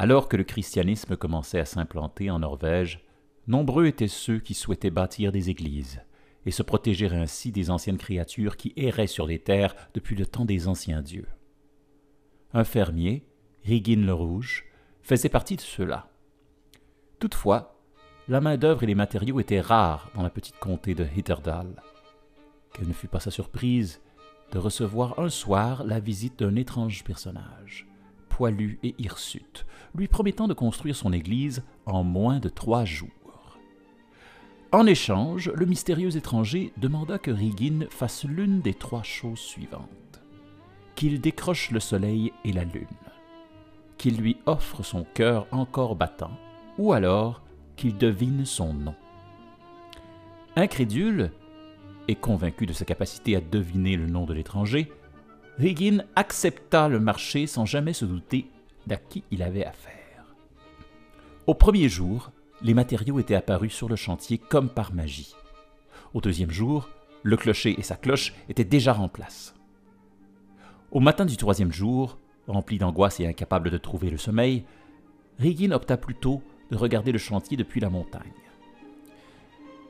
Alors que le christianisme commençait à s'implanter en Norvège, nombreux étaient ceux qui souhaitaient bâtir des églises et se protéger ainsi des anciennes créatures qui erraient sur les terres depuis le temps des anciens dieux. Un fermier, Rigin le Rouge, faisait partie de ceux-là. Toutefois, la main-d'œuvre et les matériaux étaient rares dans la petite comté de Hitterdal. Quelle ne fut pas sa surprise de recevoir un soir la visite d'un étrange personnage, Poilu et hirsute, lui promettant de construire son église en moins de trois jours. En échange, le mystérieux étranger demanda que riguin fasse l'une des trois choses suivantes. Qu'il décroche le soleil et la lune, qu'il lui offre son cœur encore battant, ou alors qu'il devine son nom. Incrédule et convaincu de sa capacité à deviner le nom de l'étranger, Higgin accepta le marché sans jamais se douter d'à qui il avait affaire. Au premier jour, les matériaux étaient apparus sur le chantier comme par magie. Au deuxième jour, le clocher et sa cloche étaient déjà en place. Au matin du troisième jour, rempli d'angoisse et incapable de trouver le sommeil, Riggin opta plutôt de regarder le chantier depuis la montagne.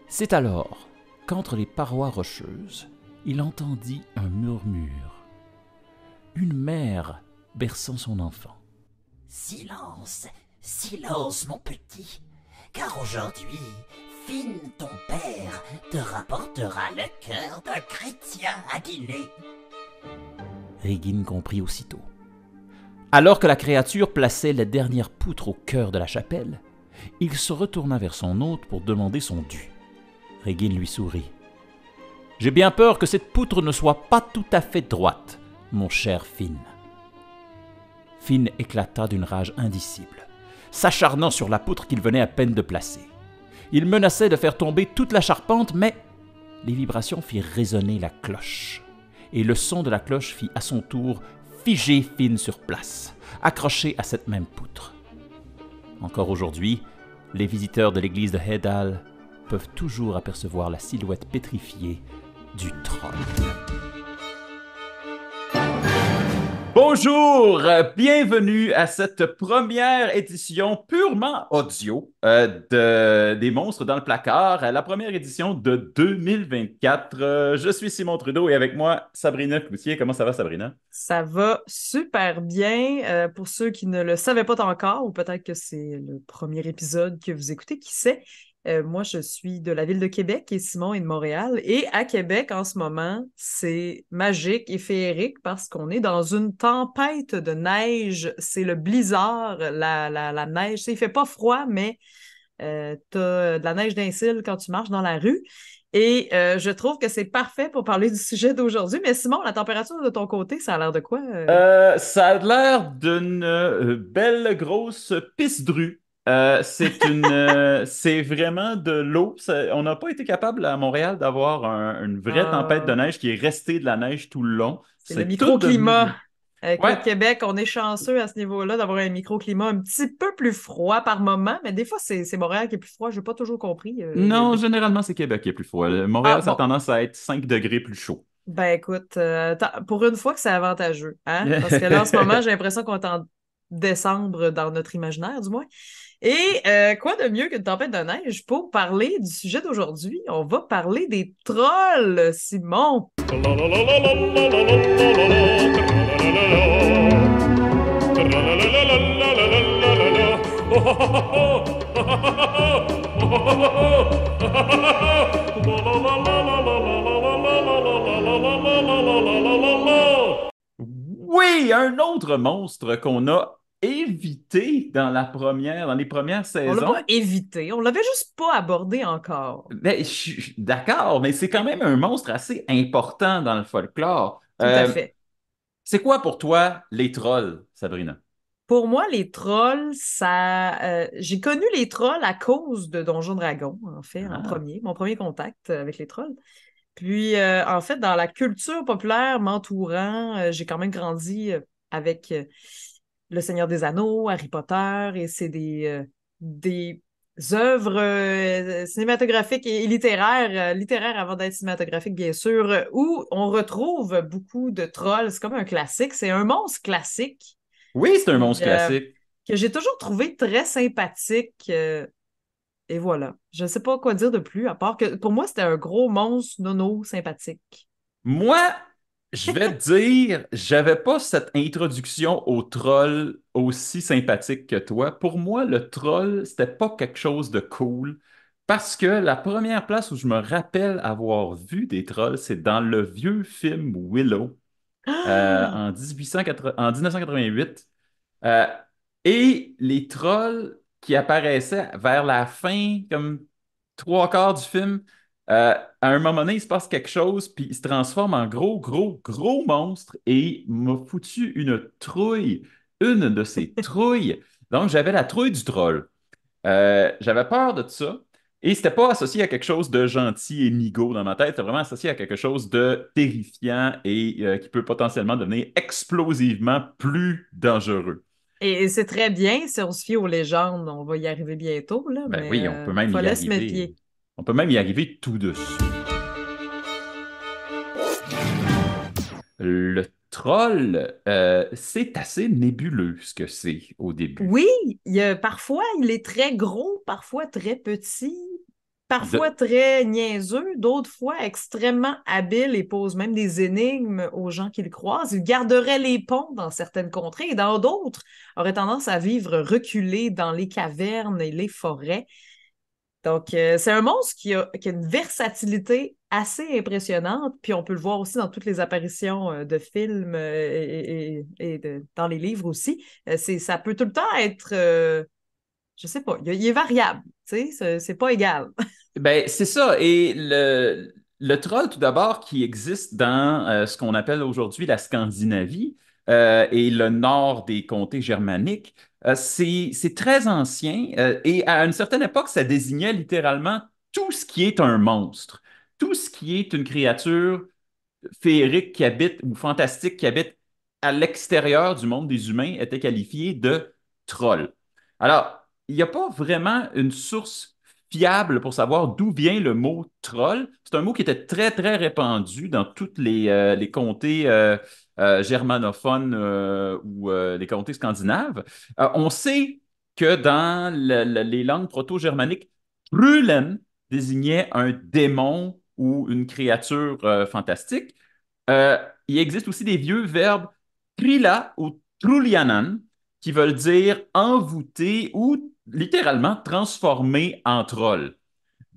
C'est alors qu'entre les parois rocheuses, il entendit un murmure une mère berçant son enfant. Silence, silence mon petit, car aujourd'hui, Finn, ton père, te rapportera le cœur d'un chrétien à dîner. Régine comprit aussitôt. Alors que la créature plaçait la dernière poutre au cœur de la chapelle, il se retourna vers son hôte pour demander son dû. Régine lui sourit. J'ai bien peur que cette poutre ne soit pas tout à fait droite mon cher Finn. Finn éclata d'une rage indicible, s'acharnant sur la poutre qu'il venait à peine de placer. Il menaçait de faire tomber toute la charpente, mais les vibrations firent résonner la cloche, et le son de la cloche fit à son tour figer Finn sur place, accroché à cette même poutre. Encore aujourd'hui, les visiteurs de l'église de Hedal peuvent toujours apercevoir la silhouette pétrifiée du troll. Bonjour, euh, bienvenue à cette première édition purement audio euh, de, des Monstres dans le placard, euh, la première édition de 2024. je suis Simon Trudeau et avec moi Sabrina Cloutier. Comment ça va Sabrina? Ça va super bien. pour ceux qui ne le savaient pas encore ou peut-être que c'est le premier épisode que vous écoutez, qui sait, euh, moi, je suis de la ville de Québec et Simon est de Montréal. Et à Québec, en ce moment, c'est magique et féerique parce qu'on est dans une tempête de neige. C'est le blizzard, la, la, neige. Il ne fait pas froid, mais euh, tu as de la neige d'incile quand tu marches dans la rue. Et euh, je trouve que c'est parfait pour parler du sujet d'aujourd'hui. Mais Simon, la température de ton côté, ça a l'air de quoi? ça a l'air d'une belle grosse pisse drue. Euh, c'est une, euh, c'est vraiment de l'eau. On n'a pas été capable à Montréal d'avoir une vraie ah. tempête de neige qui est restée de la neige tout le long. C'est le microclimat. Québec, on est chanceux à ce niveau-là d'avoir un microclimat un petit peu plus froid par moment, mais des fois, c'est Montréal qui est plus froid. Je n'ai pas toujours compris. Euh, non, généralement, c'est Québec qui est plus froid. Montréal, ah, ça a tendance à être 5 degrés plus chaud. Ben écoute, pour une fois que c'est avantageux, hein? parce que là, en ce moment, j'ai l'impression qu'on est en décembre dans notre imaginaire, du moins. Et euh, quoi de mieux qu'une tempête de neige pour parler du sujet d'aujourd'hui? On va parler des trolls, Simon. Oui, un autre monstre qu'on a éviter dans la première, dans les premières saisons. On l'a pas évité, on l'avait juste pas abordé encore. Ben, d'accord, mais c'est quand même un monstre assez important dans le folklore. Tout à euh, fait. C'est quoi pour toi les trolls, Sabrina? Pour moi, les trolls, ça. Euh, j'ai connu les trolls à cause de Donjon Dragon, en fait, en ah. premier, mon premier contact avec les trolls. Puis, euh, en fait, dans la culture populaire m'entourant, j'ai quand même grandi avec le Seigneur des Anneaux, Harry Potter, et c'est des, euh, œuvres euh, cinématographiques et littéraires, euh, littéraires avant d'être cinématographiques, bien sûr, où on retrouve beaucoup de trolls. C'est comme un classique, c'est un monstre classique. Oui, c'est un monstre classique. Que j'ai toujours trouvé très sympathique. Et voilà. Je ne sais pas quoi dire de plus, à part que pour moi, c'était un gros monstre nono sympathique. Moi, je vais te dire, j'avais pas cette introduction au trolls aussi sympathique que toi. Pour moi, le troll, c'était pas quelque chose de cool. Parce que la première place où je me rappelle avoir vu des trolls, c'est dans le vieux film Willow ah! euh, en, 1988. Euh, et les trolls qui apparaissaient vers la fin, comme trois quarts du film, euh, à un moment donné, il se passe quelque chose, puis il se transforme en gros, gros, gros monstre et il m'a foutu une trouille, une de ses trouilles. Donc, j'avais la trouille du troll. Euh, j'avais peur de ça. Et c'était pas associé à quelque chose de gentil et nigo dans ma tête, c'était vraiment associé à quelque chose de terrifiant et euh, qui peut potentiellement devenir explosivement plus dangereux. Et c'est très bien si on se fie aux légendes, on va y arriver bientôt. Là, ben oui, on peut même y arriver. On peut même y arriver tout dessus. Le troll, euh, c'est assez nébuleux ce que c'est au début. Oui, parfois il est très gros, parfois très petit, parfois très niaiseux, d'autres fois extrêmement habile et pose même des énigmes aux gens qu'il croise. Il garderait les ponts dans certaines contrées et dans d'autres aurait tendance à vivre reculé dans les cavernes et les forêts. Donc, euh, c'est un monstre qui a, une versatilité assez impressionnante, puis on peut le voir aussi dans toutes les apparitions euh, de films euh, et, dans les livres aussi. ça peut tout le temps être, je sais pas, il, est variable, tu sais, c'est, pas égal. Eh ben, c'est ça, et le, le troll, tout d'abord, qui existe dans ce qu'on appelle aujourd'hui la Scandinavie, et le nord des comtés germaniques, euh, c'est très ancien euh, et à une certaine époque, ça désignait littéralement tout ce qui est un monstre, tout ce qui est une créature féerique qui habite ou fantastique qui habite à l'extérieur du monde des humains était qualifié de troll. Alors, il n'y a pas vraiment une source fiable pour savoir d'où vient le mot troll. C'est un mot qui était très, très répandu dans toutes les, euh, les comtés Germanophone germanophones euh, ou euh, les comtés scandinaves. Euh, on sait que dans les langues proto-germaniques, trulen » désignait un démon ou une créature fantastique. il existe aussi des vieux verbes trila ou trulianan qui veulent dire envoûté ou littéralement transformé en troll.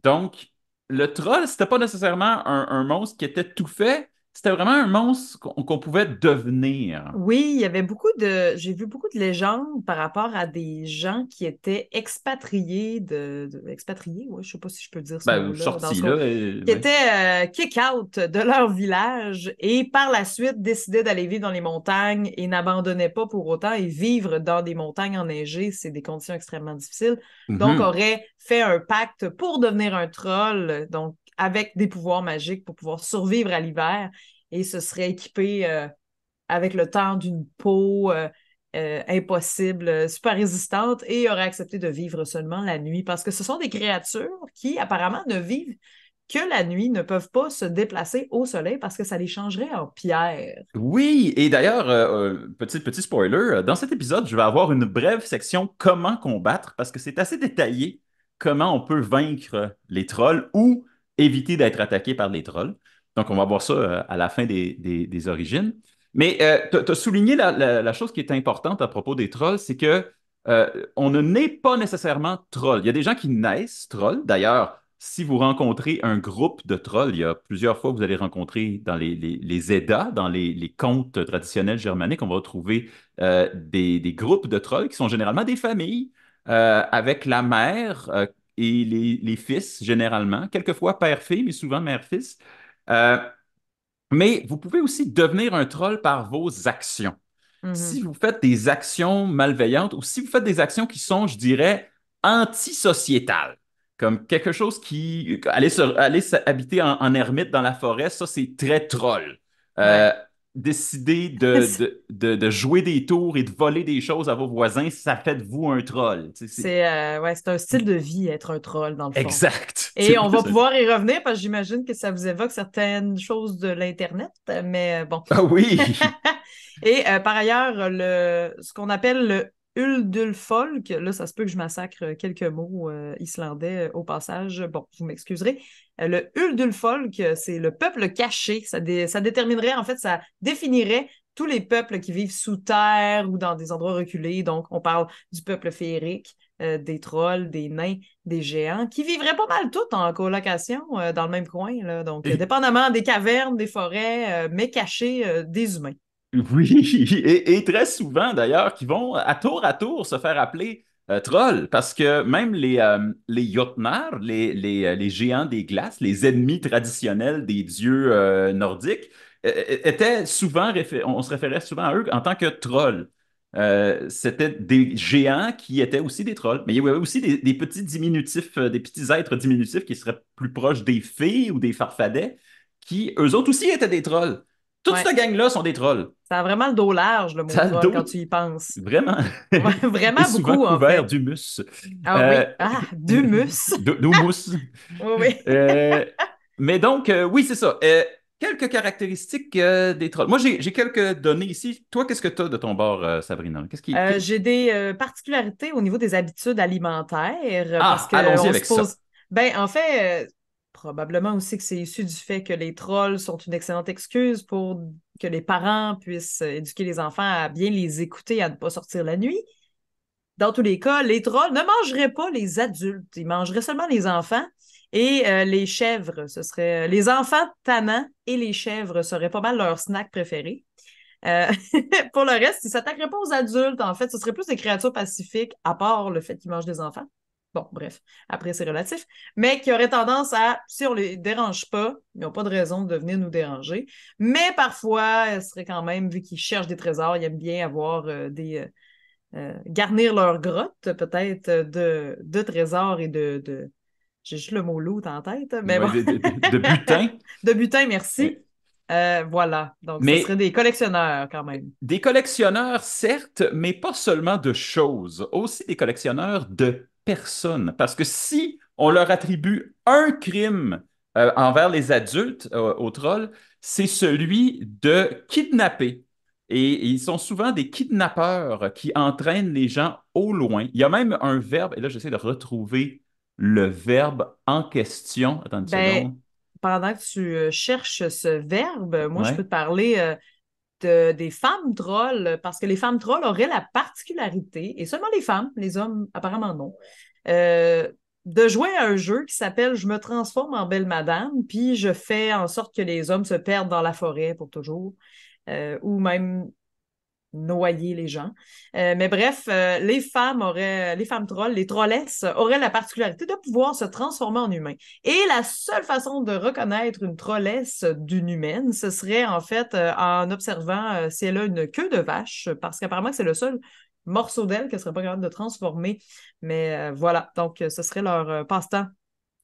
Donc, le troll, n'était pas nécessairement un, monstre qui était tout fait, c'était vraiment un monstre qu'on pouvait devenir. Oui, il y avait beaucoup de. J'ai vu beaucoup de légendes par rapport à des gens qui étaient expatriés de. expatriés, oui, je sais pas si je peux dire ça. Ben, sortis Qui étaient euh, kick-out de leur village et par la suite décidaient d'aller vivre dans les montagnes et n'abandonnaient pas pour autant. Et vivre dans des montagnes enneigées, c'est des conditions extrêmement difficiles. Donc, mm-hmm. aurait fait un pacte pour devenir un troll. Donc, avec des pouvoirs magiques pour pouvoir survivre à l'hiver et se serait équipé euh, avec le temps d'une peau euh, euh, impossible, super résistante et aurait accepté de vivre seulement la nuit parce que ce sont des créatures qui apparemment ne vivent que la nuit ne peuvent pas se déplacer au soleil parce que ça les changerait en pierre. Oui, et d'ailleurs, petit, petit spoiler, dans cet épisode, je vais avoir une brève section comment combattre parce que c'est assez détaillé comment on peut vaincre les trolls ou éviter d'être attaqué par les trolls. Donc, on va voir ça euh, à la fin des, origines. Mais euh, tu as souligné la, chose qui est importante à propos des trolls, c'est que euh, on ne naît pas nécessairement troll. Il y a des gens qui naissent trolls. D'ailleurs, si vous rencontrez un groupe de trolls, il y a plusieurs fois que vous allez rencontrer dans les, les, Eddas, dans les, les, contes traditionnels germaniques, on va trouver des, des, groupes de trolls qui sont généralement des familles avec la mère et les, les fils, généralement, quelquefois père-fille, mais souvent mère-fils. Euh, mais vous pouvez aussi devenir un troll par vos actions. Mm-hmm. Si vous faites des actions malveillantes ou si vous faites des actions qui sont, je dirais, antisociétales, comme quelque chose qui. Aller, aller habiter en, ermite dans la forêt, ça, c'est très troll. Euh, décider de, jouer des tours et de voler des choses à vos voisins, ça fait de vous un troll. Euh, c'est un style de vie, être un troll, dans le fond. Exact. Et on va pouvoir y revenir parce que j'imagine que ça vous évoque certaines choses de l'Internet, mais euh, bon. Ah oui! et euh, par ailleurs, le, ce qu'on appelle le Uldulfolk, là, ça se peut que je massacre quelques mots islandais au passage. Bon, vous m'excuserez. Euh, le Huldulfolk, euh, c'est le peuple caché. Ça, déterminerait, en fait, ça définirait tous les peuples qui vivent sous terre ou dans des endroits reculés. Donc, on parle du peuple féerique, euh, des trolls, des nains, des géants, qui vivraient pas mal tous en colocation dans le même coin. Donc, dépendamment des cavernes, des forêts, mais cachés des humains. Oui, et très souvent d'ailleurs, qui vont à tour à tour se faire appeler euh, troll, parce que même les, euh, les euh, les, géants des glaces, les ennemis traditionnels des dieux nordiques, étaient souvent on se référait souvent à eux en tant que trolls. C'était des géants qui étaient aussi des trolls, mais il y avait aussi des, des petits diminutifs, des petits êtres diminutifs qui seraient plus proches des fées ou des farfadets, qui eux autres aussi étaient des trolls. Toutes ces cette là sont des trolls. Ça a vraiment le dos large, le mot quand tu y penses. Vraiment. vraiment beaucoup. couvert d'humus. Ah oui. Euh, ah, d'humus. D'humus. oui. Euh, mais donc, euh, oui, c'est ça. quelques caractéristiques des trolls. Moi, j'ai quelques données ici. Toi, qu'est-ce que tu as de ton bord, Sabrina? Qu'est-ce qui. j'ai des particularités au niveau des habitudes alimentaires. Ah, parce que avec Ça. Ben, en fait Probablement aussi que c'est issu du fait que les trolls sont une excellente excuse pour que les parents puissent euh, éduquer les enfants à bien les écouter, à ne pas sortir la nuit. Dans tous les cas, les trolls ne mangeraient pas les adultes, ils mangeraient seulement les enfants. Et euh, les chèvres, ce serait euh, les enfants tannants et les chèvres seraient pas mal leur snack préféré. pour le reste, ils ne s'attaqueraient pas aux adultes, en fait. Ce serait plus des créatures pacifiques, à part le fait qu'ils mangent des enfants. Bon, bref, après, c'est relatif, mais qui auraient tendance à, si on ne les dérange pas, ils n'ont pas de raison de venir nous déranger, mais parfois, elles serait quand même, vu qu'ils cherchent des trésors, ils aiment bien avoir euh, des. Euh, euh, garnir leur grotte, peut-être, de, de trésors et de. J'ai juste le mot loot en tête, mais de, butin. de butin, merci. voilà. Donc, ce serait des collectionneurs quand même. Des collectionneurs, certes, mais pas seulement de choses, aussi des collectionneurs de personne. Parce que si on leur attribue un crime euh, envers les adultes euh, au aux c'est celui de kidnapper. Et, ils sont souvent des kidnappeurs qui entraînent les gens au loin. Il y a même un verbe, et là j'essaie de retrouver le verbe en question. Ben, pendant que tu euh, cherches ce verbe, moi je peux te parler des femmes trolls, parce que les femmes trolls auraient la particularité, et seulement les femmes, les hommes apparemment non, euh, de jouer à un jeu qui s'appelle Je me transforme en belle madame, puis je fais en sorte que les hommes se perdent dans la forêt pour toujours, euh, ou même noyer les gens. Euh, mais bref, euh, les femmes auraient, les femmes trolls, les trollesses auraient la particularité de pouvoir se transformer en humain. Et la seule façon de reconnaître une trollesse d'une humaine, ce serait en fait euh, en observant si elle a une queue de vache, parce qu'apparemment c'est le seul morceau d'elle qu'elle serait pas capable de transformer. Mais voilà, donc ce serait leur passe-temps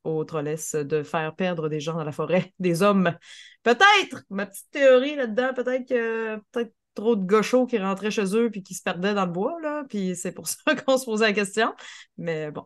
aux trollesses de faire perdre des gens dans la forêt, des hommes. Peut-être, ma petite théorie là-dedans, peut-être que peut-être trop de gauchos qui rentraient chez eux puis qui se perdaient dans le bois, là. Puis c'est pour ça qu'on se posait la question. Mais bon,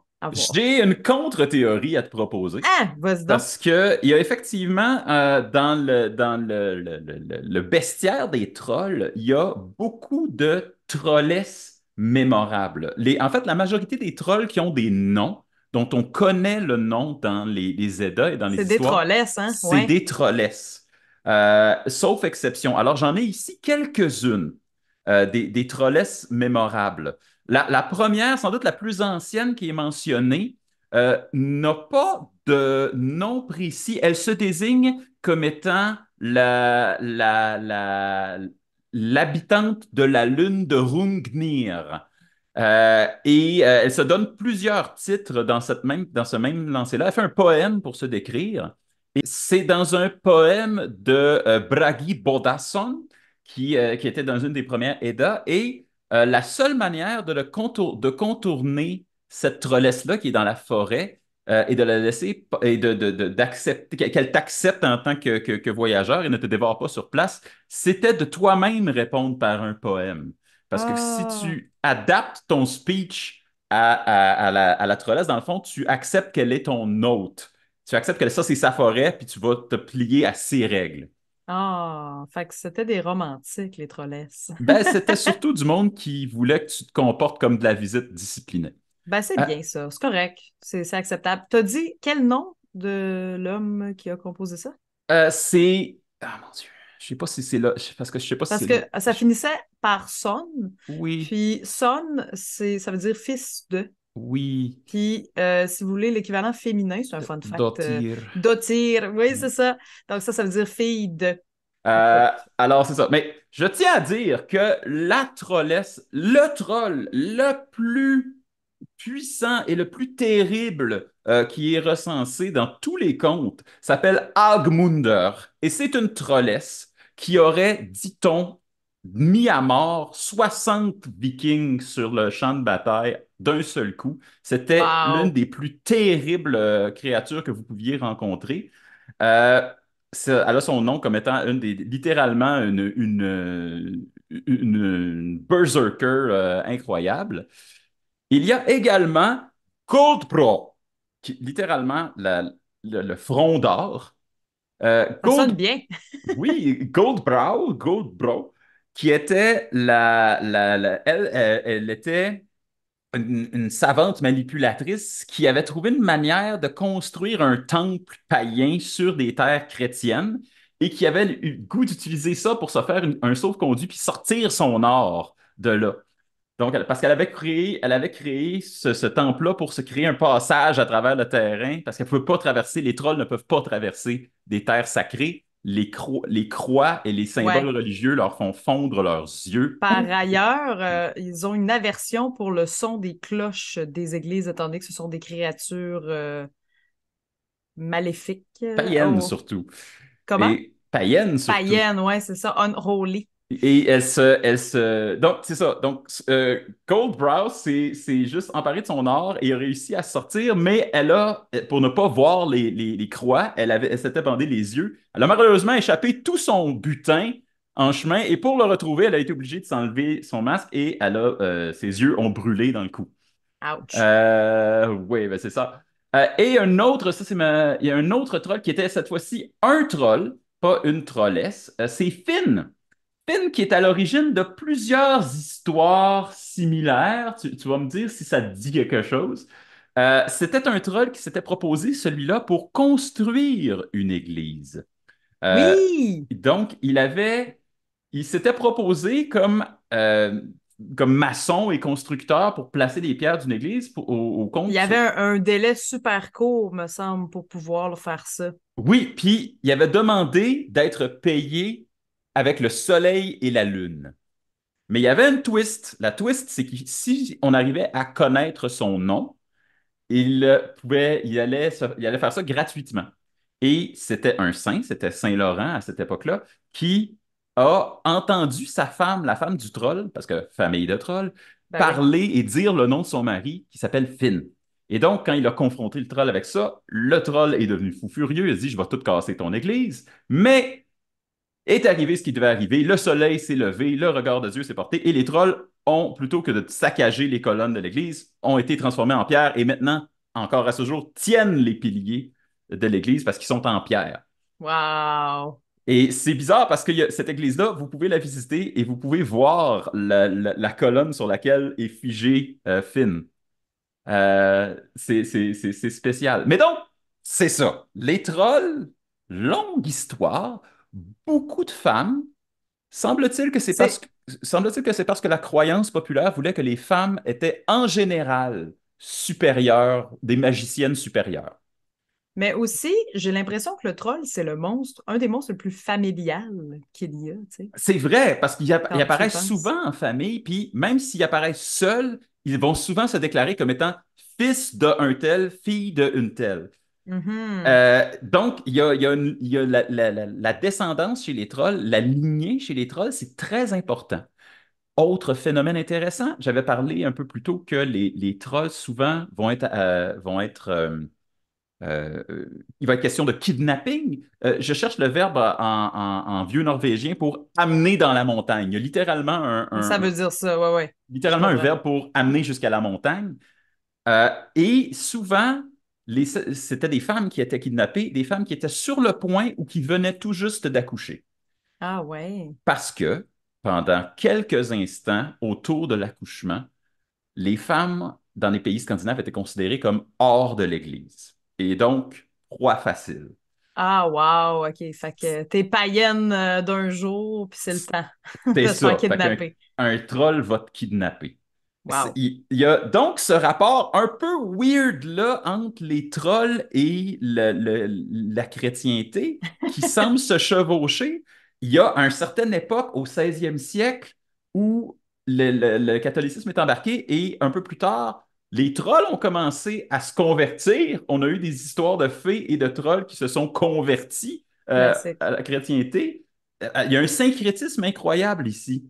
J'ai une contre-théorie à te proposer. Ah, vas-y Parce qu'il y a effectivement, euh, dans, le, dans le, bestiaire des trolls, il y a beaucoup de trollesses mémorables. Les, en fait, la majorité des trolls qui ont des noms, dont on connaît le nom dans les, les et dans les histoires. C'est des trollesses, hein? C'est des trollesses. Euh, sauf exception. Alors, j'en ai ici quelques-unes euh, des, des mémorables. La, première, sans doute la plus ancienne qui est mentionnée, euh, n'a pas de nom précis. Elle se désigne comme étant l'habitante de la lune de Rungnir. et elle se donne plusieurs titres dans, cette dans ce même lancer-là. Elle fait un poème pour se décrire c'est dans un poème de euh, Bragi Bodasson, euh, qui, était dans une des premières Edda. Et euh, la seule manière de, le de contourner cette trelesse-là qui est dans la forêt et de la laisser et d'accepter, qu'elle t'accepte en tant que, voyageur et ne te dévore pas sur place, c'était de toi-même répondre par un poème. Parce que si ah. tu adaptes ton speech à, la, à la trelesse, dans le fond, tu acceptes qu'elle est ton hôte tu acceptes que ça, c'est sa forêt, puis tu vas te plier à ses règles. Ah, fait que c'était des romantiques, les trollesses. ben, c'était surtout du monde qui voulait que tu te comportes comme de la visite disciplinée. Ben, c'est ah. bien ça, c'est correct, c'est acceptable. T'as dit quel nom de l'homme qui a composé ça? Euh, c'est. Ah mon Dieu. Je sais pas si c'est là, parce que je sais pas si Parce ça finissait par son. Oui. Puis son, ça veut dire fils de. Oui. Puis, euh, si vous voulez, l'équivalent féminin, c'est un fun fact. Euh, dotir. dotir, oui, mm. c'est ça. Donc, ça, ça veut dire fille de. Euh, alors, c'est ça. Mais je tiens à dire que la trollesse, le troll le plus puissant et le plus terrible qui est recensé dans tous les contes s'appelle Agmunder. Et c'est une trollesse qui aurait, dit-on, mis à mort 60 vikings sur le champ de bataille d'un seul coup. C'était l'une des plus terribles euh, créatures que vous pouviez rencontrer. Euh, elle a son nom comme étant une des, littéralement une, une, euh, berserker incroyable. Il y a également Cold Pro, littéralement le, front d'or. Ça sonne bien. oui, Gold Brow, qui était la, elle, elle était une, savante manipulatrice qui avait trouvé une manière de construire un temple païen sur des terres chrétiennes et qui avait eu le goût d'utiliser ça pour se faire un sauve-conduit puis sortir son or de là. Donc, parce qu'elle avait créé, elle avait créé ce, temple-là pour se créer un passage à travers le terrain, parce qu'elle ne pouvait pas traverser, les trolls ne peuvent pas traverser des terres sacrées les, les croix et les symboles religieux leur font fondre leurs yeux. Par ailleurs, euh, ils ont une aversion pour le son des cloches des églises, étant donné que ce sont des créatures euh, maléfiques. Païennes, euh, oh. surtout. Comment? païennes, surtout. Païennes, oui, c'est ça, unholy. Et elle se, Donc, c'est ça. Donc, euh, Cold Brow s'est juste emparé de son or et a réussi à sortir, mais elle a, pour ne pas voir les, les, croix, elle, s'était bandé les yeux. Elle a malheureusement échappé tout son butin en chemin et pour le retrouver, elle a été obligée de s'enlever son masque et elle a, euh, ses yeux ont brûlé dans le cou. Ouch. Euh, oui, ben c'est ça. Euh, et un autre, ça c'est Il y a un autre troll qui était cette fois-ci un troll, pas une trollesse. c'est Finn Pin qui est à l'origine de plusieurs histoires similaires. Tu, vas me dire si ça te dit quelque chose. Euh, c'était un troll qui s'était proposé, celui-là, pour construire une église. Euh, oui! Donc, il avait. Il s'était proposé comme, euh, comme maçon et constructeur pour placer des pierres d'une église au, compte. Il y avait un, un, délai super court, me semble, pour pouvoir faire ça. Oui, puis il avait demandé d'être payé avec le soleil et la lune. Mais il y avait un twist. La twist, c'est que si on arrivait à connaître son nom, il euh, pouvait, il allait, faire ça gratuitement. Et c'était un saint, c'était Saint Laurent à cette époque-là, qui a entendu sa femme, la femme du troll, parce que famille de troll, ben parler et dire le nom de son mari qui s'appelle Finn. Et donc, quand il a confronté le troll avec ça, le troll est devenu fou furieux. Il a dit Je vais tout casser ton église. Mais est arrivé ce qui devait arriver, le soleil s'est levé, le regard de Dieu s'est porté, et les trolls ont, plutôt que de saccager les colonnes de l'Église, ont été transformés en pierre et maintenant, encore à ce jour, tiennent les piliers de l'Église parce qu'ils sont en pierre. Wow! Et c'est bizarre parce que cette église-là, vous pouvez la visiter et vous pouvez voir la, colonne sur laquelle est figé euh, Finn. Euh, c'est spécial. Mais donc, c'est ça. Les trolls, longue histoire, beaucoup de femmes. Semble-t-il que c'est parce que semble-t-il que c'est parce que la croyance populaire voulait que les femmes étaient en général supérieures, des magiciennes supérieures. Mais aussi, j'ai l'impression que le troll, c'est le monstre, un des monstres le plus familial qu'il y a. C'est vrai, parce qu'il apparaît souvent en famille, puis même s'il apparaît seul, ils vont souvent se déclarer comme étant fils d'un tel, fille d'une telle. Mm-hmm. Euh, donc, il y a, la, descendance chez les trolls, la lignée chez les trolls, c'est très important. Autre phénomène intéressant, j'avais parlé un peu plus tôt que les, trolls souvent vont être, euh, vont être euh, il va être question de kidnapping. je cherche le verbe en, vieux norvégien pour amener dans la montagne. Littéralement un. ça veut dire ça, ouais, ouais. Littéralement un verbe pour amener jusqu'à la montagne. et souvent, c'était des femmes qui étaient kidnappées, des femmes qui étaient sur le point ou qui venaient tout juste d'accoucher. Ah ouais. Parce que pendant quelques instants autour de l'accouchement, les femmes dans les pays scandinaves étaient considérées comme hors de l'Église et donc trois facile. Ah, wow, OK. Fait que t'es païenne euh, d'un jour, puis c'est le temps t'es ça. un troll va te kidnapper. Il y a donc ce rapport un peu weird là entre les trolls et la chrétienté qui semble se chevaucher. Il y a une certaine époque au 16e siècle où le, catholicisme est embarqué et un peu plus tard, les trolls ont commencé à se convertir. On a eu des histoires de fées et de trolls qui se sont convertis euh, à la chrétienté. Euh, il y a un syncrétisme incroyable ici.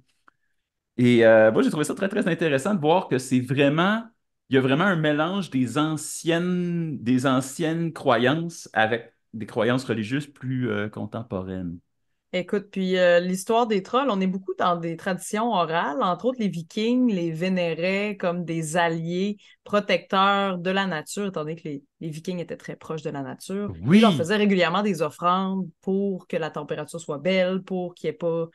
Et euh, moi, j'ai trouvé ça très, très intéressant de voir que c'est vraiment, il y a vraiment un mélange des anciennes, des anciennes croyances avec des croyances religieuses plus euh, contemporaines. Écoute, puis euh, l'histoire des trolls, on est beaucoup dans des traditions orales. Entre autres, les Vikings les vénéraient comme des alliés protecteurs de la nature, étant donné que les, Vikings étaient très proches de la nature. Oui. Ils leur faisaient régulièrement des offrandes pour que la température soit belle, pour qu'il n'y ait pas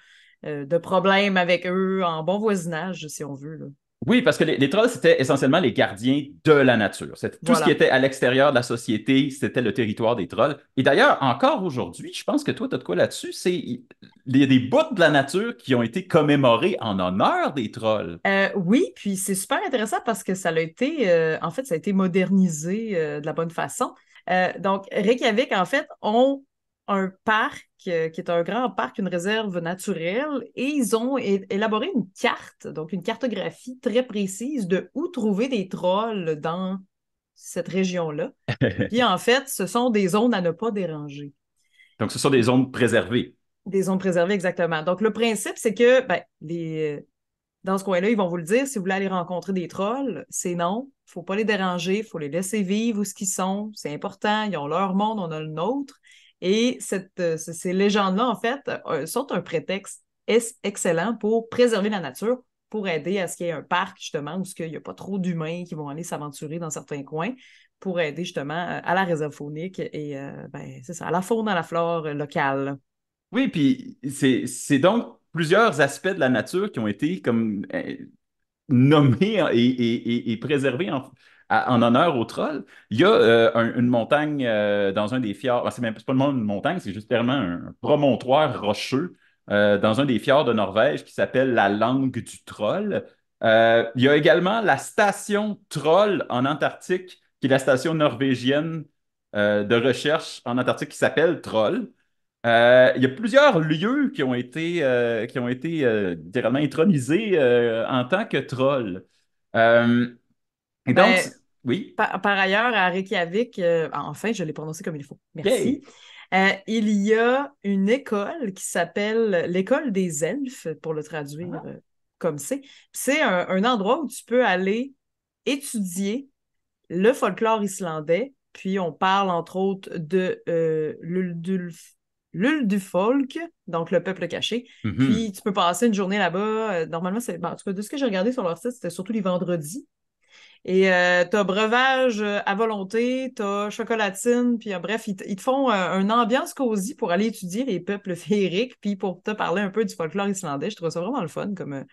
euh, de problèmes avec eux en bon voisinage, si on veut. Oui, parce que les, trolls, c'était essentiellement les gardiens de la nature. Tout ce qui était à l'extérieur de la société, c'était le territoire des trolls. Et d'ailleurs, encore aujourd'hui, je pense que toi, tu as de quoi là-dessus, c'est il y a des bouts de la nature qui ont été commémorés en honneur des trolls. Euh, oui, puis c'est super intéressant parce que ça a été, euh, en fait, ça a été modernisé de la bonne façon. donc, Reykjavik, en fait, on un parc euh, qui est un grand parc, une réserve naturelle, et ils ont élaboré une carte, donc une cartographie très précise de où trouver des trolls dans cette région-là. Puis en fait, ce sont des zones à ne pas déranger. Donc, ce sont des zones préservées. Des zones préservées, exactement. Donc, le principe, c'est que ben, les... dans ce coin-là, ils vont vous le dire, si vous voulez aller rencontrer des trolls, c'est non, il ne faut pas les déranger, il faut les laisser vivre où ce qu'ils sont, c'est important, ils ont leur monde, on a le nôtre. Et cette, euh, ces légendes-là, en fait, euh, sont un prétexte excellent pour préserver la nature, pour aider à ce qu'il y ait un parc, justement, où il n'y a pas trop d'humains qui vont aller s'aventurer dans certains coins, pour aider justement à la réserve faunique et euh, ben, c'est ça, à la faune, à la flore locale. Oui, puis c'est donc plusieurs aspects de la nature qui ont été comme nommés et, et préservés en, en honneur au troll, il y a euh, une montagne euh, dans un des fjords. n'est ah, c'est même pas une montagne, c'est juste un promontoire rocheux euh, dans un des fjords de Norvège qui s'appelle la langue du troll. il y a également la station Troll en Antarctique, qui est la station norvégienne de recherche en Antarctique qui s'appelle Troll. il y a plusieurs lieux qui ont été, qui ont été littéralement intronisés en tant que Troll. Ben, donc, oui. Par, ailleurs, à Reykjavik, euh, ah, enfin, je l'ai prononcé comme il faut. Merci. Euh, il y a une école qui s'appelle l'école des elfes, pour le traduire ah. euh, comme c'est. C'est un, endroit où tu peux aller étudier le folklore islandais. Puis on parle entre autres de l'Uldufolk, donc le peuple caché. Mhm. Puis tu peux passer une journée là-bas. Normalement, c'est ben, en tout de ce que j'ai regardé sur leur site, c'était surtout les vendredis. Et euh, t'as tu breuvage euh, à volonté, tu chocolatine, puis euh, bref, ils, te font une ambiance cosy pour aller étudier les peuples féeriques, puis pour te parler un peu du folklore islandais. Je trouve ça vraiment le fun comme,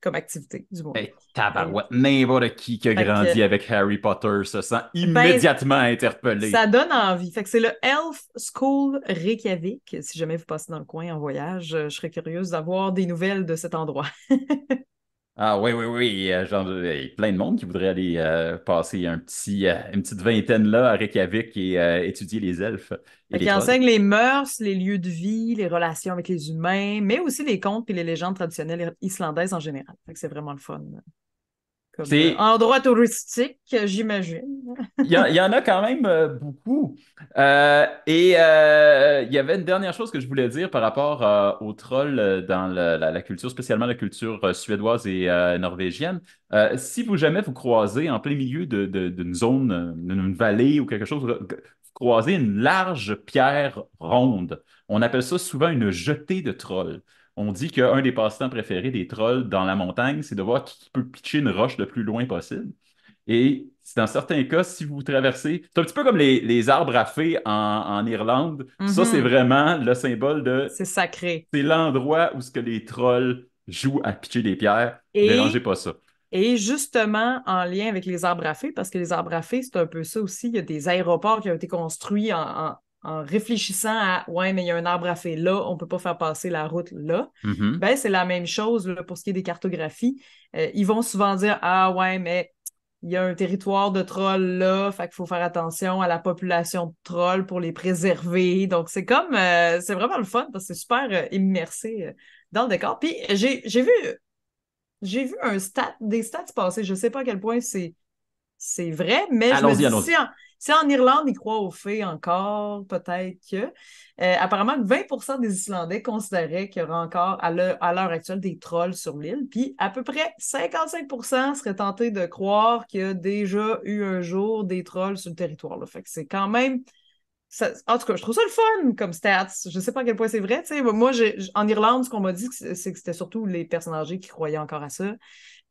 comme activité, du moins. Ben, tabarouette, n'importe qui qui a grandi avec Harry Potter se sent ben, immédiatement interpellé. Ça donne envie. Fait que c'est le Elf School Reykjavik. Si jamais vous passez dans le coin en voyage, je serais curieuse d'avoir des nouvelles de cet endroit. Ah oui, oui, oui. il y a euh, plein de monde qui voudrait aller euh, passer euh, une petite vingtaine là à Reykjavik et étudier les elfes. Et qui enseigne les mœurs, les lieux de vie, les relations avec les humains, mais aussi les contes et les légendes traditionnelles islandaises en général. C'est vraiment le fun. C'est un euh, endroit touristique, j'imagine. il, y en a quand même euh, beaucoup. Euh, et il y avait une dernière chose que je voulais dire par rapport aux trolls dans la, culture, spécialement la culture suédoise et norvégienne. si vous jamais vous croisez en plein milieu d'une zone, d'une vallée ou quelque chose, vous croisez une large pierre ronde. On appelle ça souvent une jetée de trolls on dit qu'un des passe-temps préférés des trolls dans la montagne, c'est de voir qui peut pitcher une roche le plus loin possible. Et c'est dans certains cas, si vous traversez, c'est un petit peu comme les, arbres à fées en, Irlande. Ça, c'est mhm. vraiment le symbole de. C'est sacré. C'est l'endroit où ce que les trolls jouent à pitcher des pierres. Et... Mélangez pas ça. Et justement, en lien avec les arbres à fées, parce que les arbres à fées, c'est un peu ça aussi, il y a des aéroports qui ont été construits en, en réfléchissant à ouais, mais il y a un arbre à fait là, on ne peut pas faire passer la route là. Mm-hmm. ben, c'est la même chose pour ce qui est des cartographies. Euh, ils vont souvent dire Ah ouais, mais il y a un territoire de trolls là, fait qu'il faut faire attention à la population de trolls pour les préserver. Donc, c'est comme euh, c'est vraiment le fun parce que c'est super euh, immersé dans le décor. Puis j'ai vu j'ai vu un stat, des stats passer. Je ne sais pas à quel point c'est c'est vrai, mais je me dis, si si en Irlande, ils croient aux fées encore, peut-être que. Euh, apparemment, 20 des Islandais considéraient qu'il y aurait encore, à l'heure actuelle, des trolls sur l'île. Puis à peu près 55 seraient tentés de croire qu'il y a déjà eu un jour des trolls sur le territoire. Fait que c'est quand même. en tout cas, je trouve ça le fun comme stats. Je ne sais pas à quel point c'est vrai. Moi, en Irlande, ce qu'on m'a dit, c'est que c'était surtout les personnes âgées qui croyaient encore à ça.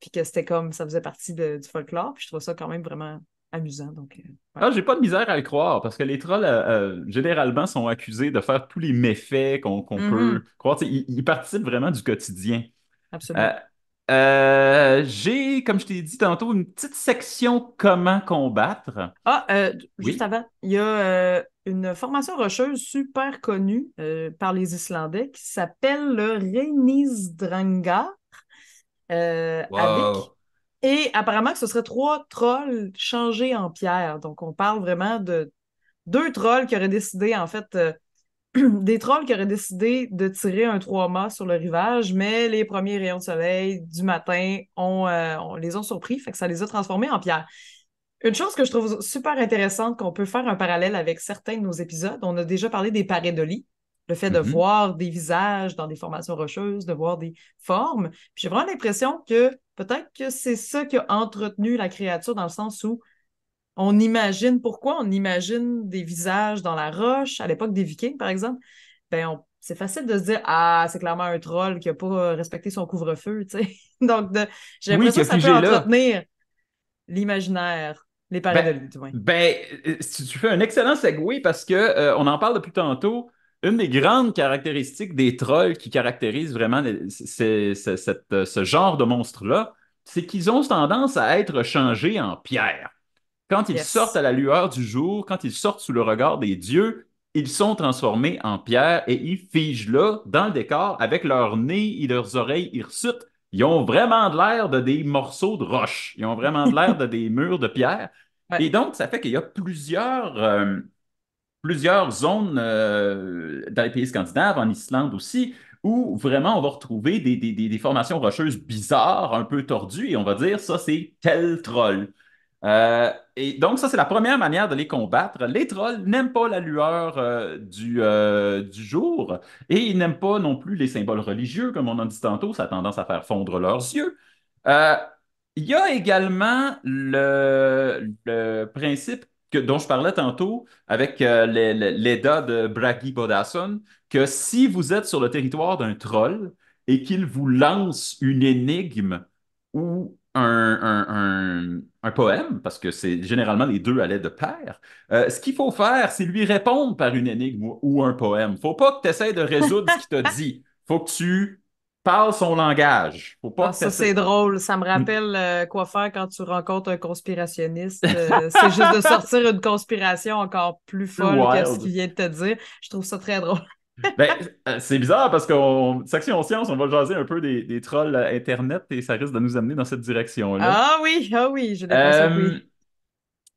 Puis que c'était comme ça faisait partie du folklore. Puis je trouve ça quand même vraiment amusant. Donc, euh, ah, j'ai pas de misère à le croire parce que les trolls, euh, euh, généralement, sont accusés de faire tous les méfaits qu'on mm-hmm. peut croire. Ils, participent vraiment du quotidien. Absolument. j'ai, comme je t'ai dit tantôt, une petite section comment combattre. Ah, juste avant, il y a une formation rocheuse super connue par les Islandais qui s'appelle le Reynisdrangar. Wow. Avec et apparemment que ce serait trois trolls changés en pierre. Donc, on parle vraiment de deux trolls qui auraient décidé, en fait, euh, des trolls qui auraient décidé de tirer un trois-mâts sur le rivage, mais les premiers rayons de soleil du matin, ont euh, les ont surpris, fait que ça les a transformés en pierre. Une chose que je trouve super intéressante, qu'on peut faire un parallèle avec certains de nos épisodes, on a déjà parlé des parédolies, le fait de mm-hmm. voir des visages dans des formations rocheuses, de voir des formes. J'ai vraiment l'impression que peut-être que c'est ça qui a entretenu la créature dans le sens où on imagine pourquoi on imagine des visages dans la roche à l'époque des Vikings, par exemple. Ben, c'est facile de se dire Ah, c'est clairement un troll qui n'a pas euh, respecté son couvre-feu. Donc, j'ai l'impression que, ça peut entretenir l'imaginaire les ben, de lui, Ben, euh, tu, fais un excellent segue parce que euh, on en parle depuis tantôt une des grandes caractéristiques des trolls qui caractérisent vraiment euh, ce genre de monstre-là, c'est qu'ils ont tendance à être changés en pierre. Quand ils sortent à la lueur du jour, quand ils sortent sous le regard des dieux, ils sont transformés en pierre et ils figent là, dans le décor, avec leur nez et leurs oreilles hirsutes. Ils ont vraiment de l'air de des morceaux de roche. Ils ont vraiment de l'air de des murs de pierre. Et donc, ça fait qu'il y a plusieurs... Euh, plusieurs zones euh, dans les pays scandinaves, en Islande aussi, où vraiment on va retrouver des, formations rocheuses bizarres, un peu tordues, et on va dire ça, c'est tel troll. Euh, et donc, ça, c'est la première manière de les combattre. Les trolls n'aiment pas la lueur euh, du, jour et ils n'aiment pas non plus les symboles religieux, comme on en dit tantôt, ça a tendance à faire fondre leurs yeux. il y a également le, le principe dont je parlais tantôt avec euh, les l'EDA de Bragi Bodasson, que si vous êtes sur le territoire d'un troll et qu'il vous lance une énigme ou un, poème, parce que c'est généralement les deux allaient de pair, euh, ce qu'il faut faire, c'est lui répondre par une énigme ou, un poème. Faut pas que tu essaies de résoudre ce qu'il t'a dit. Faut que tu parle son langage. Ah, ça, c'est drôle. Ça me hmm. rappelle euh, quoi faire quand tu rencontres un conspirationniste. Euh, c'est juste de sortir une conspiration encore plus folle que ce qu'il vient de te dire. Je trouve ça très drôle. Ben, euh, c'est bizarre parce que section science, on va jaser un peu des, trolls Internet et ça risque de nous amener dans cette direction-là. Ah oui, ah oui, je euh... oui.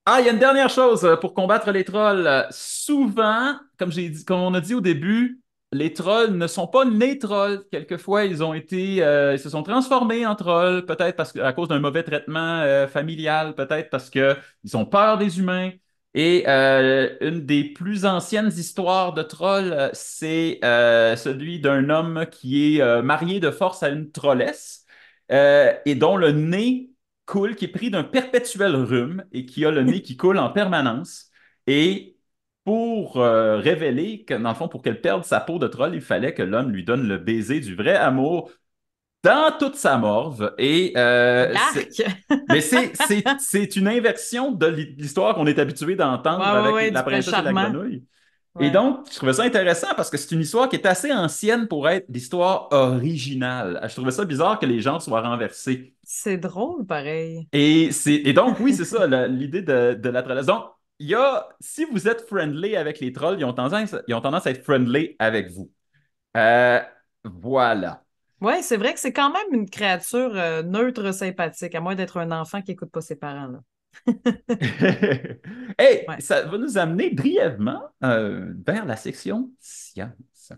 Ah, il y a une dernière chose pour combattre les trolls. Souvent, comme j'ai dit, comme on a dit au début, les trolls ne sont pas nés trolls. Quelquefois, ils ont été, euh, ils se sont transformés en trolls, peut-être parce que, à cause d'un mauvais traitement euh, familial, peut-être parce qu'ils ont peur des humains. Et euh, une des plus anciennes histoires de trolls, c'est celui d'un homme qui est marié de force à une trollesse et dont le nez coule, qui est pris d'un perpétuel rhume et qui a le nez qui coule en permanence. Et pour euh, révéler que, dans le fond, pour qu'elle perde sa peau de troll, il fallait que l'homme lui donne le baiser du vrai amour dans toute sa morve. Et, euh, mais c'est une inversion de l'histoire qu'on est habitué d'entendre avec la princesse et la grenouille. Et donc, je trouvais ça intéressant parce que c'est une histoire qui est assez ancienne pour être l'histoire originale. Ah, je trouvais ça bizarre que les gens soient renversés. C'est drôle, pareil. Et, et donc, oui, c'est ça, l'idée de, de la trollesse il y a, si vous êtes friendly avec les trolls, ils ont tendance, ils ont tendance à être friendly avec vous. Euh, voilà. Oui, c'est vrai que c'est quand même une créature euh, neutre, sympathique, à moins d'être un enfant qui n'écoute pas ses parents. Là. hey, ça va nous amener brièvement euh, vers la section science.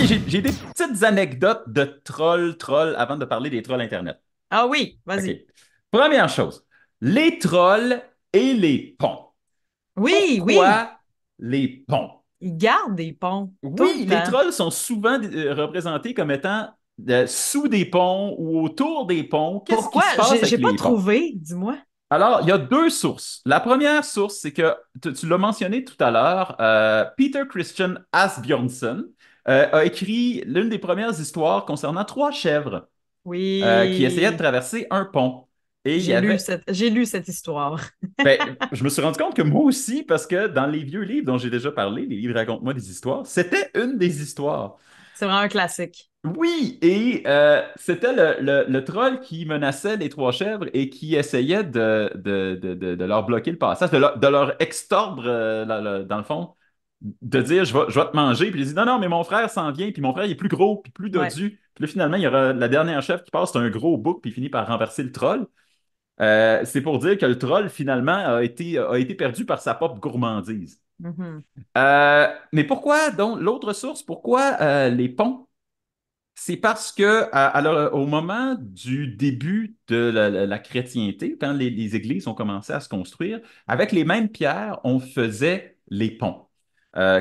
J'ai des petites anecdotes de trolls, trolls, avant de parler des trolls Internet. Ah oui, vas-y. Première chose, les trolls et les ponts. Oui, Pourquoi oui. les ponts? Ils gardent des ponts. Oui, les trolls sont souvent euh, représentés comme étant euh, sous des ponts ou autour des ponts. Qu'est-ce Pourquoi? J'ai pas trouvé, dis-moi. Alors, il y a deux sources. La première source, c'est que tu, l'as mentionné tout à l'heure, euh, Peter Christian Asbjornsen a écrit l'une des premières histoires concernant trois chèvres qui essayaient de traverser un pont. J'ai lu, cette... lu, cette... histoire. Ben, je me suis rendu compte que moi aussi, parce que dans les vieux livres dont j'ai déjà parlé, les livres racontent moi des histoires, c'était une des histoires. C'est vraiment un classique. Oui, et euh, c'était le, troll qui menaçait les trois chèvres et qui essayait de, de, leur bloquer le passage, de leur, leur extordre, euh, dans le fond, de dire je vais, je vais te manger. Puis il dit non, non, mais mon frère s'en vient, puis mon frère il est plus gros, puis plus dodu. Puis là, finalement, il y aura la dernière chèvre qui passe, c'est un gros bouc, puis il finit par renverser le troll. Euh, c'est pour dire que le troll, finalement, a été, été perdu par sa propre gourmandise. Mm-hmm. Euh, mais pourquoi, donc, l'autre source, pourquoi euh, les ponts? C'est parce que, alors, au moment du début de la, chrétienté, quand les, églises ont commencé à se construire, avec les mêmes pierres, on faisait les ponts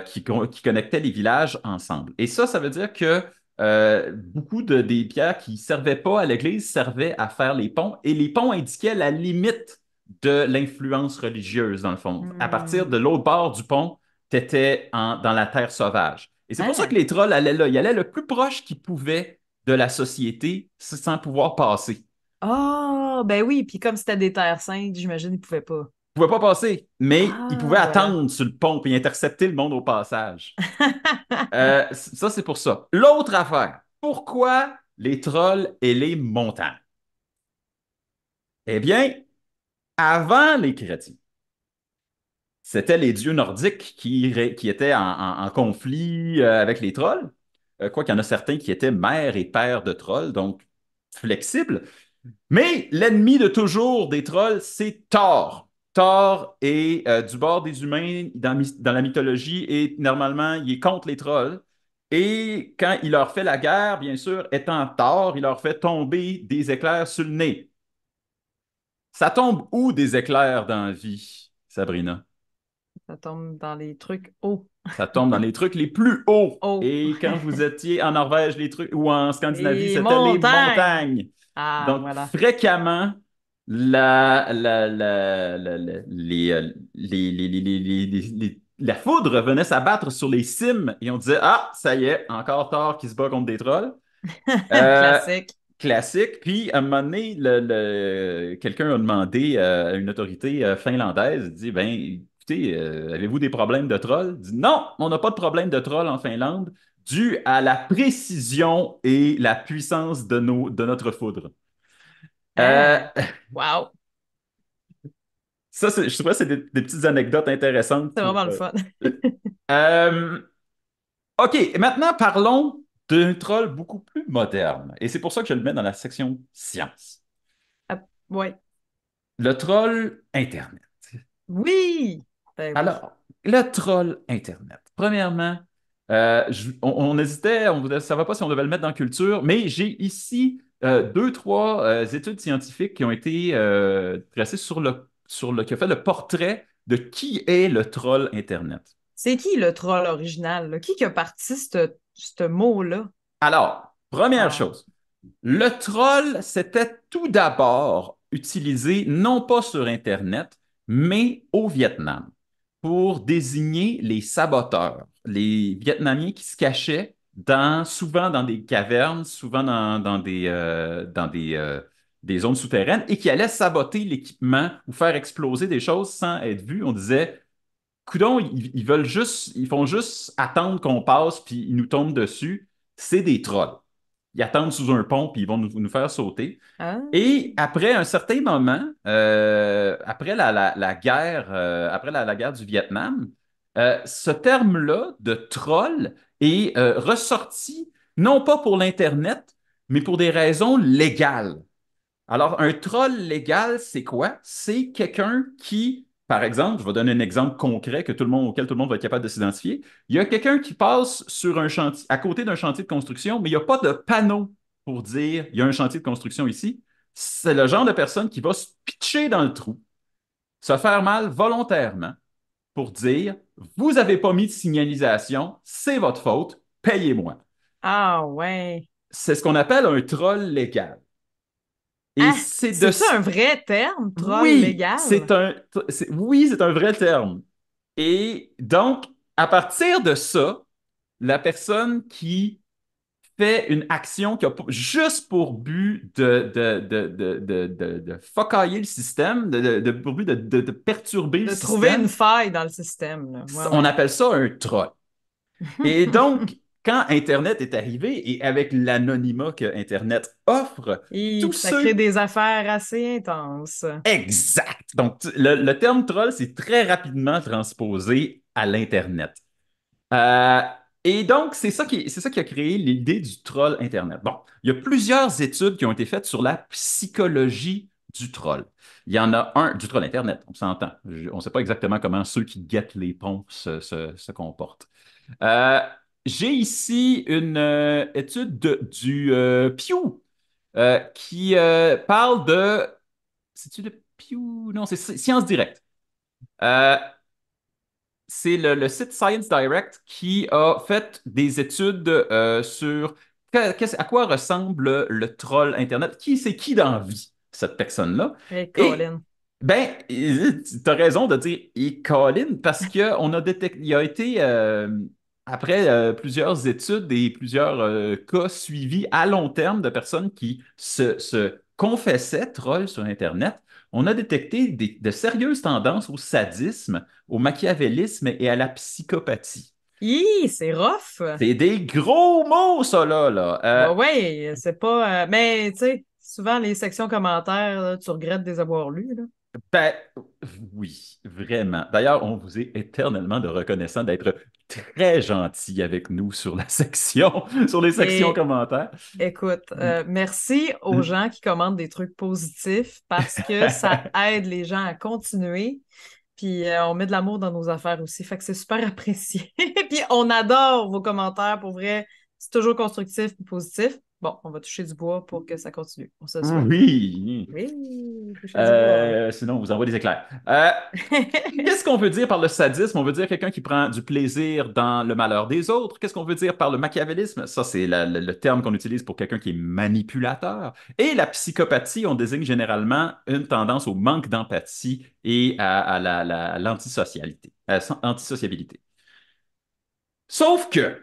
qui, qui, connectaient les villages ensemble. Et ça, ça veut dire que euh, beaucoup de, des pierres qui ne servaient pas à l'Église servaient à faire les ponts et les ponts indiquaient la limite de l'influence religieuse, dans le fond. À partir de hmm. l'autre bord du pont, tu étais dans la terre sauvage. Et c'est pour ça ah. que les trolls allaient là. Ils allaient le plus proche qu'ils pouvaient de la société sans pouvoir passer. Ah, ben oui. Puis comme c'était des terres saintes, j'imagine qu'ils ne pouvaient pas pouvait pas passer, mais ils pouvaient ah. attendre sur le pont et intercepter le monde au passage. Euh, ça, c'est pour ça. L'autre affaire, pourquoi les trolls et les montagnes? Eh bien, avant les chrétiens, c'était les dieux nordiques qui, qui étaient en, conflit euh, avec les trolls. Euh, quoi qu'il y en a certains qui étaient mères et pères de trolls, donc flexibles. Mais l'ennemi de toujours des trolls, c'est Thor. Thor est euh, du bord des humains dans, la mythologie et normalement, il est contre les trolls. Et quand il leur fait la guerre, bien sûr, étant Thor, il leur fait tomber des éclairs sur le nez. Ça tombe où des éclairs dans la vie, Sabrina? Ça tombe dans les trucs hauts. Ça tombe dans les trucs les plus hauts. Et quand vous étiez en Norvège, les trucs, ou en Scandinavie, c'était les montagnes. Ah, Donc, fréquemment, la, la, foudre venait s'abattre sur les cimes et on disait Ah, ça y est, encore tard qui se bat contre des trolls. Euh, classique. Classique. Puis à un moment donné, le, quelqu'un a demandé euh, à une autorité euh, finlandaise dit Ben, écoutez, avez-vous des problèmes de trolls dit Non, on n'a pas de problème de trolls en Finlande dû à la précision et la puissance de, nos, de notre foudre. Euh, ah, wow! Ça, je trouve que c'est des, petites anecdotes intéressantes. C'est vraiment le euh, fun. Euh, OK, maintenant parlons d'un troll beaucoup plus moderne. Et c'est pour ça que je le mets dans la section science. Ah, oui. Le troll Internet. Ben oui! Alors, le troll Internet. Premièrement, on, hésitait, on, ne savait pas si on devait le mettre dans culture, mais j'ai ici euh, deux, trois euh, études scientifiques qui ont été tracées euh, sur le, sur le, qui fait le portrait de qui est le troll Internet. C'est qui le troll original? Qui a parti ce mot-là? Alors, première ah. chose, le troll, c'était tout d'abord utilisé non pas sur Internet, mais au Vietnam pour désigner les saboteurs, les Vietnamiens qui se cachaient souvent dans des cavernes, souvent dans, des, euh, dans euh, des, zones souterraines, et qui allaient saboter l'équipement ou faire exploser des choses sans être vus. On disait, coudon, ils, veulent juste, ils font juste attendre qu'on passe, puis ils nous tombent dessus. C'est des trolls. Ils attendent sous un pont, puis ils vont nous, faire sauter. Ah. Et après un certain moment, euh, après la, guerre, après la, guerre du Vietnam, ce terme-là de troll et euh, ressorti, non pas pour l'Internet, mais pour des raisons légales. Alors, un troll légal, c'est quoi? C'est quelqu'un qui, par exemple, je vais donner un exemple concret que tout le monde, auquel tout le monde va être capable de s'identifier. Il y a quelqu'un qui passe sur un chantier, à côté d'un chantier de construction, mais il n'y a pas de panneau pour dire il y a un chantier de construction ici. C'est le genre de personne qui va se pitcher dans le trou, se faire mal volontairement, pour dire Vous n'avez pas mis de signalisation, c'est votre faute, payez-moi. Ah ouais. C'est ce qu'on appelle un troll légal. Et ah, c'est de... ça un vrai terme, troll légal? C'est un... Oui, c'est un vrai terme. Et donc, à partir de ça, la personne qui fait une action qui a juste pour but de, de, de, de, de focailler le système, de, pour but de, perturber le système. De trouver une faille dans le système. On appelle ça un troll. Et donc, quand Internet est arrivé et avec l'anonymat que Internet offre, ça crée des affaires assez intenses. Exact. Donc, le, le terme troll s'est très rapidement transposé à l'Internet. Euh, et donc, c'est ça, qui, c'est ça qui a créé l'idée du troll Internet. Bon, il y a plusieurs études qui ont été faites sur la psychologie du troll. Il y en a un, du troll Internet, on s'entend. On ne sait pas exactement comment ceux qui guettent les ponts se, se, comportent. Euh, j'ai ici une euh, étude de, du euh, Pew qui parle de... C'est-tu de Pew? Non, c'est Science Directe c'est le, site Science Direct qui a fait des études euh, sur à quoi ressemble le troll Internet. Qui c'est qui dans la vie, cette personne-là? Hey, Colin. ben, tu as raison de dire et Colin parce qu'on a détecté. a été. Euh, après euh, plusieurs études et plusieurs cas suivis à long terme de personnes qui se, se confessaient troll sur Internet, on a détecté de sérieuses tendances au sadisme, au machiavélisme et à la psychopathie. Hi, c'est rough! C'est des gros mots, ça, là! Euh, bah oui, c'est pas... Euh, mais, tu sais, souvent, les sections commentaires, tu regrettes de les avoir lues, là. Ben oui, vraiment. D'ailleurs, on vous est éternellement de reconnaissant d'être très gentil avec nous sur la section, sur les sections commentaires. Écoute, euh, mm. merci aux mm. gens qui commentent des trucs positifs parce que ça aide les gens à continuer. Puis euh, on met de l'amour dans nos affaires aussi. Fait que c'est super apprécié. puis on adore vos commentaires pour vrai. C'est toujours constructif et positif. Bon, on va toucher du bois pour que ça continue. Ah oui! Euh, sinon, on vous envoie des éclairs. Euh, qu'est-ce qu'on veut dire par le sadisme? On veut dire quelqu'un qui prend du plaisir dans le malheur des autres. Qu'est-ce qu'on veut dire par le machiavélisme? Ça, c'est le terme qu'on utilise pour quelqu'un qui est manipulateur. Et la psychopathie, on désigne généralement une tendance au manque d'empathie et à, l'antisociabilité. Euh, Sauf que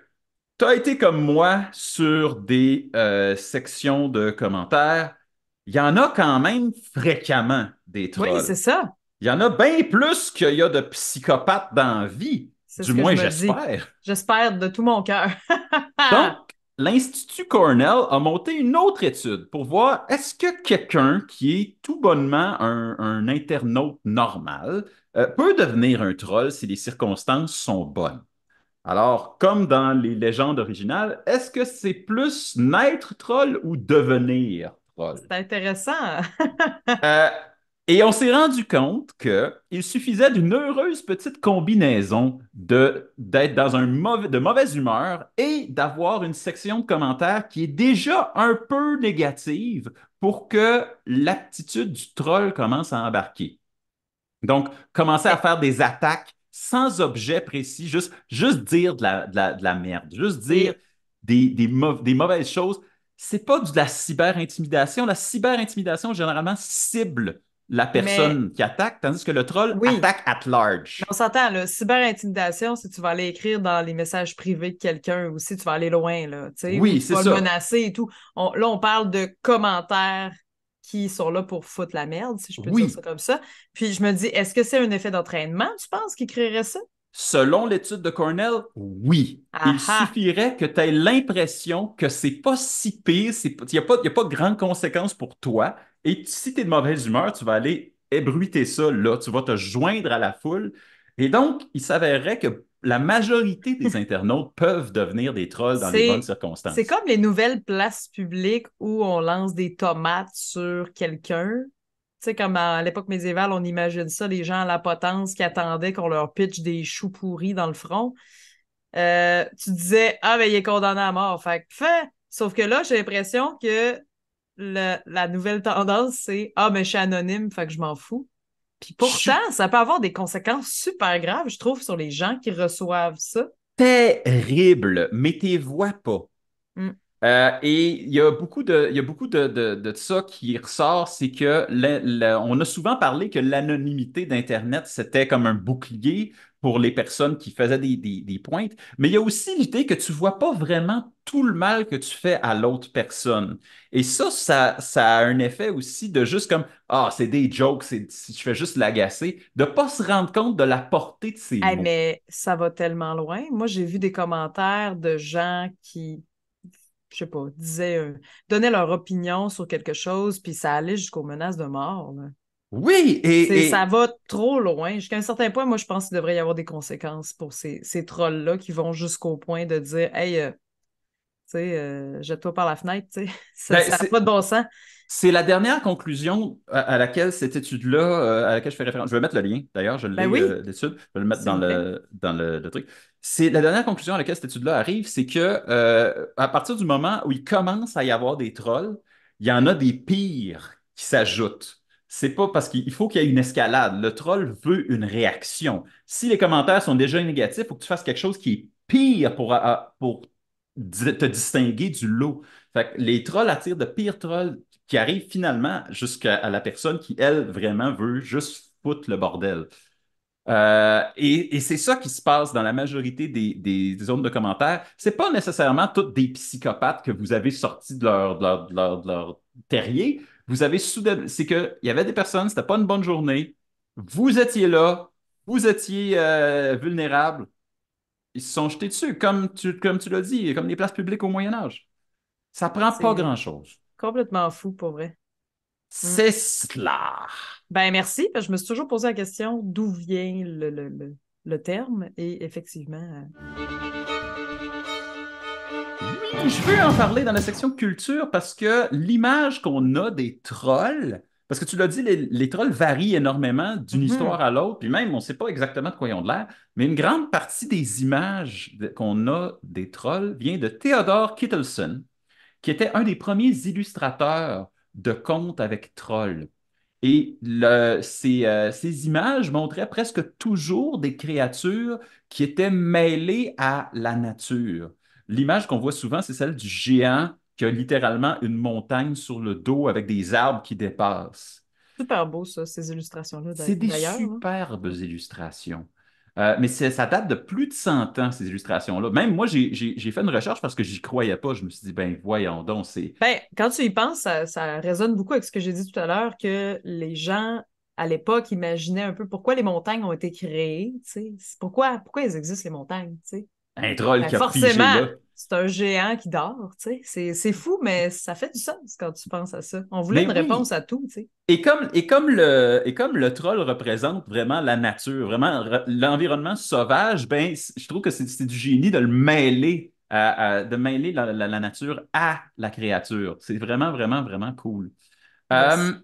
tu as été comme moi sur des euh, sections de commentaires. Il y en a quand même fréquemment des trolls. Oui, c'est ça. Il y en a bien plus qu'il y a de psychopathes dans la vie. Du moins, j'espère. J'espère de tout mon cœur. Donc, l'Institut Cornell a monté une autre étude pour voir est-ce que quelqu'un qui est tout bonnement un, internaute normal euh, peut devenir un troll si les circonstances sont bonnes. Alors, comme dans les légendes originales, est-ce que c'est plus naître troll ou devenir troll? C'est intéressant. Euh, et on s'est rendu compte qu'il suffisait d'une heureuse petite combinaison d'être dans un mauvais, de mauvaise humeur et d'avoir une section de commentaires qui est déjà un peu négative pour que l'aptitude du troll commence à embarquer. Donc, commencer à faire des attaques sans objet précis, juste, juste dire de la, de la, merde, juste dire des, des, mauvaises choses, c'est pas de la cyber La cyber généralement, cible la personne qui attaque, tandis que le troll attaque at large. On s'entend, la cyber-intimidation, si tu vas aller écrire dans les messages privés de quelqu'un si tu vas aller loin, là, tu sais, oui, menacer et tout. là, on parle de commentaires qui sont là pour foutre la merde, si je peux dire ça comme ça. Puis je me dis, est-ce que c'est un effet d'entraînement, tu penses, qui créerait ça? Selon l'étude de Cornell, oui. Il suffirait que tu aies l'impression que c'est pas si pire, il n'y a, pas de grandes conséquences pour toi. Et si tu es de mauvaise humeur, tu vas aller ébruiter ça là, tu vas te joindre à la foule. Et donc, il s'avérerait que la majorité des internautes peuvent devenir des trolls dans les bonnes circonstances. C'est comme les nouvelles places publiques où on lance des tomates sur quelqu'un. Tu sais, comme à l'époque médiévale, on imagine ça, les gens à la potence qui attendaient qu'on leur pitche des choux pourris dans le front. Euh, tu disais, ah, mais ben, il est condamné à mort. Fait fait. Sauf que là, j'ai l'impression que la nouvelle tendance, c'est, ah, mais ben, je suis anonyme, fait que je m'en fous. Puis pourtant, ça peut avoir des conséquences super graves, je trouve, sur les gens qui reçoivent ça. Terrible. mettez voix pas. Mm. Euh, et il y a beaucoup de, il y a beaucoup de, ça qui ressort, c'est que on a souvent parlé que l'anonymité d'Internet, c'était comme un bouclier pour les personnes qui faisaient des, des, pointes, mais il y a aussi l'idée que tu ne vois pas vraiment tout le mal que tu fais à l'autre personne. Et ça, ça, a un effet aussi de juste comme Ah, c'est des jokes, si tu fais juste l'agacer, de ne pas se rendre compte de la portée de ces Mais ça va tellement loin. Moi, j'ai vu des commentaires de gens qui je sais pas, disaient, euh, donnaient leur opinion sur quelque chose, puis ça allait jusqu'aux menaces de mort. Oui, et, Ça va trop loin. Jusqu'à un certain point, moi, je pense qu'il devrait y avoir des conséquences pour ces, trolls-là qui vont jusqu'au point de dire Hey, euh, tu sais, euh, jette-toi par la fenêtre, tu sais. Ça n'a ben, pas de bon sens. C'est la dernière conclusion à, laquelle cette étude-là, euh, à laquelle je fais référence. Je vais mettre le lien, d'ailleurs, je ben l'ai, l'étude, euh, je vais le mettre dans le, truc. C'est la dernière conclusion à laquelle cette étude-là arrive, c'est que euh, à partir du moment où il commence à y avoir des trolls, il y en a des pires qui s'ajoutent. C'est pas parce qu'il faut qu'il y ait une escalade. Le troll veut une réaction. Si les commentaires sont déjà négatifs, il faut que tu fasses quelque chose qui est pire pour, pour te distinguer du lot. les trolls attirent de pires trolls qui arrive finalement jusqu'à la personne qui, elle, vraiment veut juste foutre le bordel. Euh, et, c'est ça qui se passe dans la majorité des, zones de commentaires. C'est pas nécessairement toutes des psychopathes que vous avez sortis de leur, terrier. Vous avez soudain. C'est qu'il y avait des personnes, c'était pas une bonne journée. Vous étiez là, vous étiez euh, vulnérable. Ils se sont jetés dessus, comme tu, comme tu l'as dit, comme les places publiques au Moyen-Âge. Ça prend pas grand-chose. Complètement fou, pour vrai. Mm. C'est cela. Ben merci, parce je me suis toujours posé la question d'où vient le, terme, et effectivement. Euh, oui, je veux en parler dans la section culture parce que l'image qu'on a des trolls, parce que tu l'as dit, les, trolls varient énormément d'une mm-hmm. histoire à l'autre, puis même on ne sait pas exactement de quoi ils ont l'air, mais une grande partie des images qu'on a des trolls vient de Theodore Kittleson, qui était un des premiers illustrateurs de contes avec trolls. Et euh, ces, images montraient presque toujours des créatures qui étaient mêlées à la nature. L'image qu'on voit souvent, c'est celle du géant qui a littéralement une montagne sur le dos avec des arbres qui dépassent. Super beau, ça, ces illustrations-là. C'est des hein. superbes illustrations. Euh, mais ça date de plus de 100 ans, ces illustrations-là. Même moi, j'ai fait une recherche parce que j'y croyais pas. Je me suis dit, ben voyons donc, c'est... Ben, quand tu y penses, ça, résonne beaucoup avec ce que j'ai dit tout à l'heure, que les gens à l'époque imaginaient un peu pourquoi les montagnes ont été créées. sais Pourquoi, pourquoi elles existent, les montagnes? sais. Un troll ben, qui forcément, c'est un géant qui dort, tu sais. C'est fou, mais ça fait du sens quand tu penses à ça. On voulait ben une réponse à tout, tu sais. Et comme, et, comme le, et comme le troll représente vraiment la nature, vraiment l'environnement sauvage, ben, je trouve que c'est du génie de le mêler, de mêler la, nature à la créature. C'est vraiment, vraiment, vraiment cool. Hum,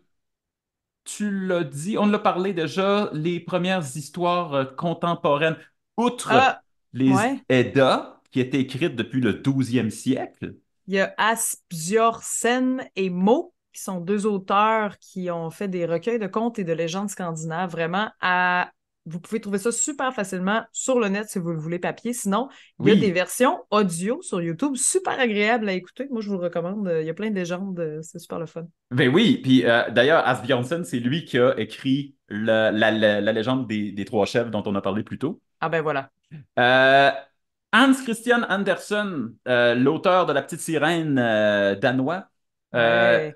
tu l'as dit, on l'a parlé déjà, les premières histoires euh, contemporaines, outre ah, les ouais. Edda, qui écrite depuis le 12e siècle. Il y a Asbjornsen et Mo, qui sont deux auteurs qui ont fait des recueils de contes et de légendes scandinaves. Vraiment, vous pouvez trouver ça super facilement sur le net si vous le voulez papier. Sinon, il y a des versions audio sur YouTube, super agréables à écouter. Moi, je vous recommande. Il y a plein de légendes, c'est super le fun. Ben oui, puis euh, d'ailleurs, Asbjornsen, c'est lui qui a écrit la, légende des, trois chefs dont on a parlé plus tôt. Ah ben voilà. Euh, Hans Christian Andersen, euh, l'auteur de La Petite Sirène euh, danois, euh,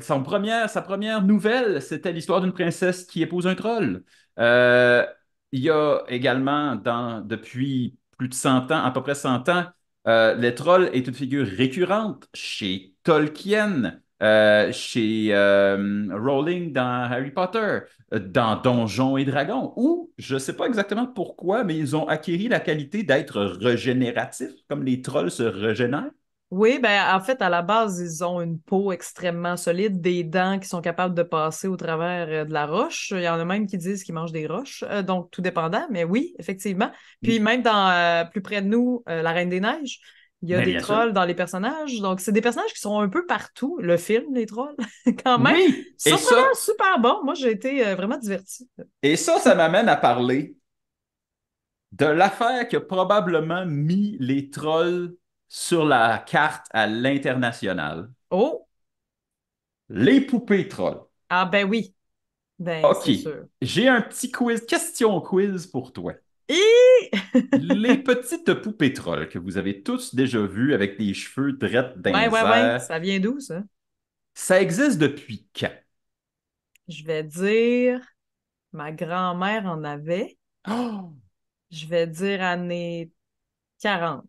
sa première nouvelle, c'était l'histoire d'une princesse qui épouse un troll. il y a également, dans, depuis plus de 100 ans, à peu près 100 ans, les trolls est une figure récurrente chez Tolkien. Euh, chez euh, Rowling dans Harry Potter, euh, dans Donjons et Dragons, où je ne sais pas exactement pourquoi, mais ils ont acquis la qualité d'être régénératifs, comme les trolls se régénèrent. Oui, ben en fait, à la base, ils ont une peau extrêmement solide, des dents qui sont capables de passer au travers de la roche. Il y en a même qui disent qu'ils mangent des roches, donc tout dépendant, mais oui, effectivement. Puis mm. même dans plus près de nous, la Reine des Neiges, il y a ben, des trolls dans les personnages. Donc, c'est des personnages qui sont un peu partout, le film, les trolls, quand même. Oui, et ça... super bon. Moi, j'ai été euh, vraiment diverti. Et ça, ça m'amène à parler de l'affaire qui a probablement mis les trolls sur la carte à l'international. Oh! Les poupées trolls. Ah, ben oui. Ben, OK. J'ai un petit quiz, question quiz pour toi. les petites poupées trolls que vous avez tous déjà vues avec des cheveux drettes d'un Ben ouais, Ça vient d'où, ça? Ça existe depuis quand? Je vais dire... Ma grand-mère en avait. Oh! Je vais dire année 40.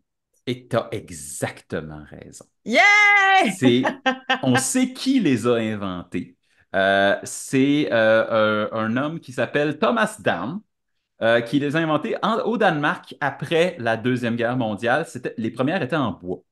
Et t'as exactement raison. Yeah! on sait qui les a inventés. Euh, c'est euh, un, un, homme qui s'appelle Thomas Down, euh, qui les a inventés au Danemark après la Deuxième Guerre mondiale. Les premières étaient en bois.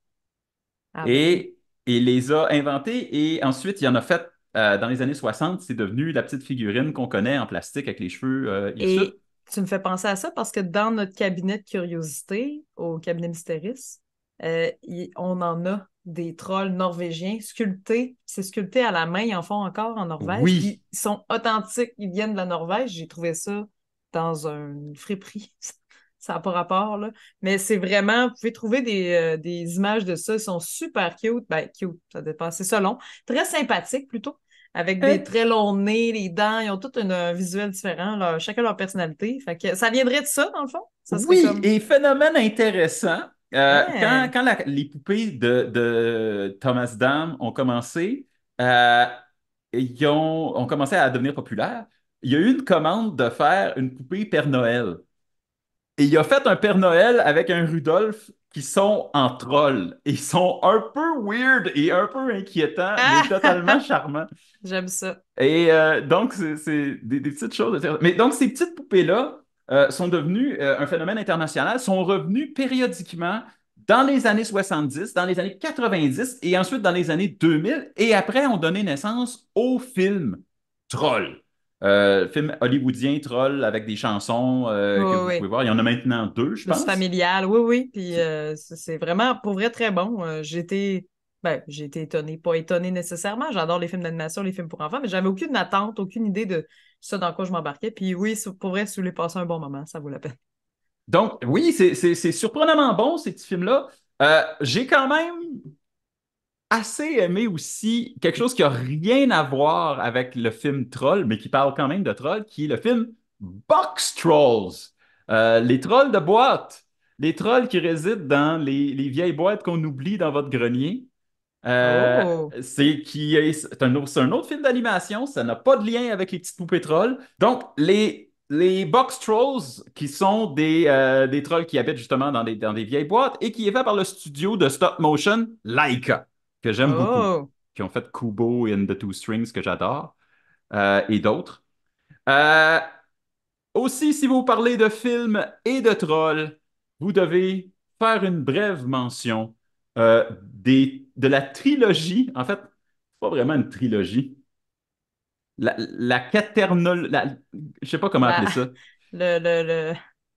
Ah et il les a inventés et ensuite, il en a fait euh, dans les années 60, c'est devenu la petite figurine qu'on connaît en plastique avec les cheveux euh, Et tu me fais penser à ça parce que dans notre cabinet de curiosité, au cabinet Mystéris, on en a des trolls norvégiens sculptés. C'est sculpté à la main, ils en font encore en Norvège. Oui. Ils sont authentiques, ils viennent de la Norvège. J'ai trouvé ça dans une friperie. ça n'a pas rapport, là. Mais c'est vraiment, vous pouvez trouver euh, des, images de ça. Ils sont super cute. Ben, cute, ça dépend. C'est ça long. Très sympathique, plutôt. Avec des euh. très longs nez, les dents. Ils ont tout un visuel différent, chacun leur personnalité. Fait ça viendrait de ça, dans le fond? oui, et phénomène intéressant. Euh, quand, quand les poupées de, Thomas Dam ont commencé, ils ont, ont, commencé à devenir populaires il y a eu une commande de faire une poupée Père Noël. Et il a fait un Père Noël avec un Rudolf qui sont en troll. Ils sont un peu weird et un peu inquiétants, ah! mais totalement charmants. J'aime ça. Et euh, donc, c'est des, petites choses. Mais donc, ces petites poupées-là euh, sont devenues euh, un phénomène international, sont revenues périodiquement dans les années 70, dans les années 90 et ensuite dans les années 2000. Et après, ont donné naissance au film Troll. Euh, film hollywoodien, troll, avec des chansons euh, que vous pouvez voir. Il y en a maintenant deux, je pense. familial, oui, oui. Puis c'est euh, vraiment, pour vrai, très bon. J'étais ben, j'ai été étonnée, pas étonné nécessairement. J'adore les films d'animation, les films pour enfants, mais j'avais aucune attente, aucune idée de ça dans quoi je m'embarquais. Puis oui, pour vrai, si vous voulez passer un bon moment, ça vaut la peine. Donc, oui, c'est surprenamment bon, ces petits films-là. j'ai quand même assez aimé aussi quelque chose qui n'a rien à voir avec le film Troll, mais qui parle quand même de Troll, qui est le film Box Trolls. Euh, les trolls de boîte. Les trolls qui résident dans les, vieilles boîtes qu'on oublie dans votre grenier. Euh, oh! C'est qui est un, autre film d'animation, ça n'a pas de lien avec les petites poupées trolls. Donc, les, box trolls, qui sont des, euh, des trolls qui habitent justement dans des, dans des vieilles boîtes et qui est fait par le studio de stop motion Laika que j'aime beaucoup, oh! qui ont fait Kubo and the Two Strings, que j'adore, euh, et d'autres. Euh, aussi, si vous parlez de films et de trolls, vous devez faire une brève mention euh, des, de la trilogie. En fait, pas vraiment une trilogie. La, la Je je sais pas comment appeler ça. Le, le, le,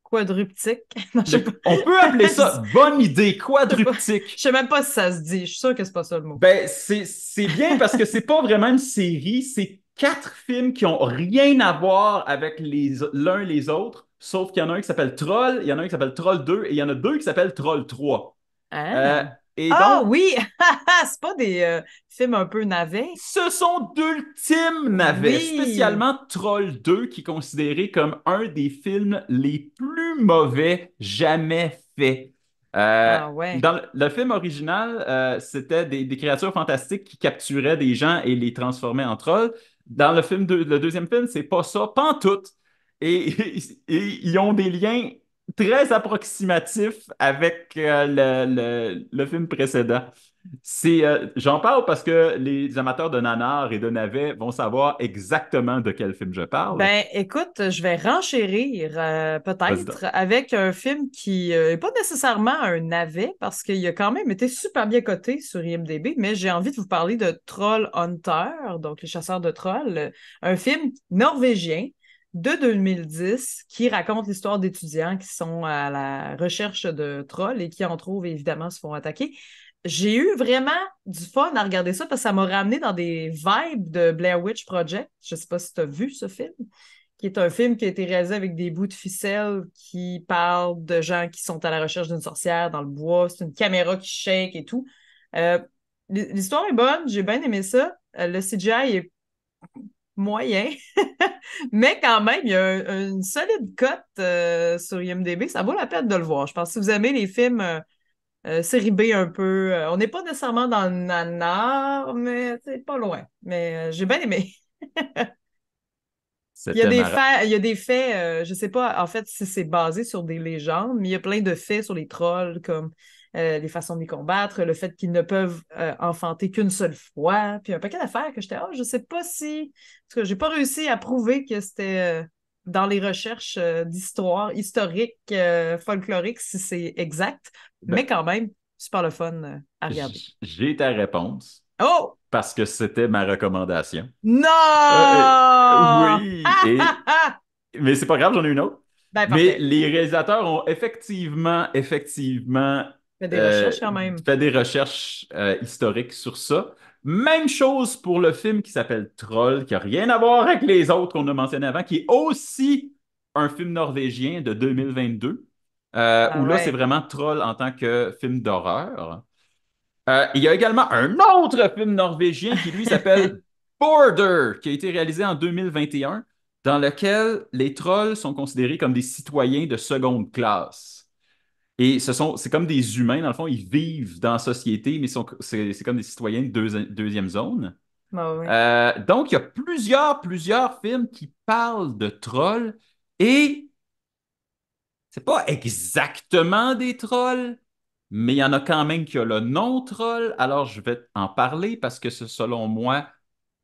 quadruptique. On peut appeler ça bonne idée, quadruptique. Je sais même pas si ça se dit. Je suis sûr que c'est pas ça le mot. Ben, c'est bien parce que c'est pas vraiment une série. C'est quatre films qui ont rien à voir avec l'un les... les autres. Sauf qu'il y en a un qui s'appelle Troll, il y en a un qui s'appelle Troll 2 et il y en a deux qui s'appellent Troll 3. Hein ah. euh, ah oui! c'est pas des euh, films un peu navets? Ce sont d'ultimes navets, spécialement Troll 2, qui est considéré comme un des films les plus mauvais jamais faits. Euh, ah dans le, film original, euh, c'était des, créatures fantastiques qui capturaient des gens et les transformaient en trolls. Dans le film, le deuxième film, c'est pas ça, pantoute. et ils ont des liens très approximatif avec euh, le, film précédent. C'est, euh, j'en parle parce que les amateurs de nanar et de navet vont savoir exactement de quel film je parle. Ben, écoute, je vais renchérir euh, peut-être avec un film qui n'est pas nécessairement un navet parce qu'il a quand même été super bien coté sur IMDb, mais j'ai envie de vous parler de Troll Hunter, donc les chasseurs de trolls, un film norvégien de 2010 qui raconte l'histoire d'étudiants qui sont à la recherche de trolls et qui en trouvent évidemment se font attaquer. J'ai eu vraiment du fun à regarder ça parce que ça m'a ramené dans des vibes de Blair Witch Project. Je ne sais pas si tu as vu ce film, qui est un film qui a été réalisé avec des bouts de ficelle qui parlent de gens qui sont à la recherche d'une sorcière dans le bois. C'est une caméra qui shake et tout. Euh, l'histoire est bonne, j'ai bien aimé ça. Euh, le CGI est moyen. Mais quand même, il y a une solide cote euh, sur IMDB. Ça vaut la peine de le voir. Je pense que si vous aimez les films euh, euh, série B un peu, on n'est pas nécessairement dans le nanar, mais c'est pas loin. Mais j'ai bien aimé. il, y a des faits, il y a des faits, je sais pas en fait si c'est basé sur des légendes, mais il y a plein de faits sur les trolls, comme euh, les façons de combattre, le fait qu'ils ne peuvent euh, enfanter qu'une seule fois, puis un paquet d'affaires que j'étais, oh, je sais pas si. Parce que j'ai pas réussi à prouver que c'était euh, dans les recherches d'histoire historique, folklorique, si c'est exact, ben mais quand même, super le fun à regarder. J'ai ta réponse. Oh! Parce que c'était ma recommandation. Non! oui! mais c'est pas grave, j'en ai une autre. Ben, mais les réalisateurs ont effectivement, effectivement euh, fais des recherches quand même. des recherches historiques sur ça. Même chose pour le film qui s'appelle Troll, qui n'a rien à voir avec les autres qu'on a mentionnés avant, qui est aussi un film norvégien de 2022, euh, ah où là, c'est vraiment Troll en tant que film d'horreur. Euh, il y a également un autre film norvégien qui, lui, s'appelle Border, qui a été réalisé en 2021, dans lequel les trolls sont considérés comme des citoyens de seconde classe. Et ce sont, c'est comme des humains, dans le fond, ils vivent dans la société, mais c'est, comme des citoyens de deuxième zone. Bah euh, donc, il y a plusieurs, plusieurs films qui parlent de trolls et c'est pas exactement des trolls, mais il y en a quand même qui ont le nom troll. Alors, je vais en parler parce que c'est, selon moi,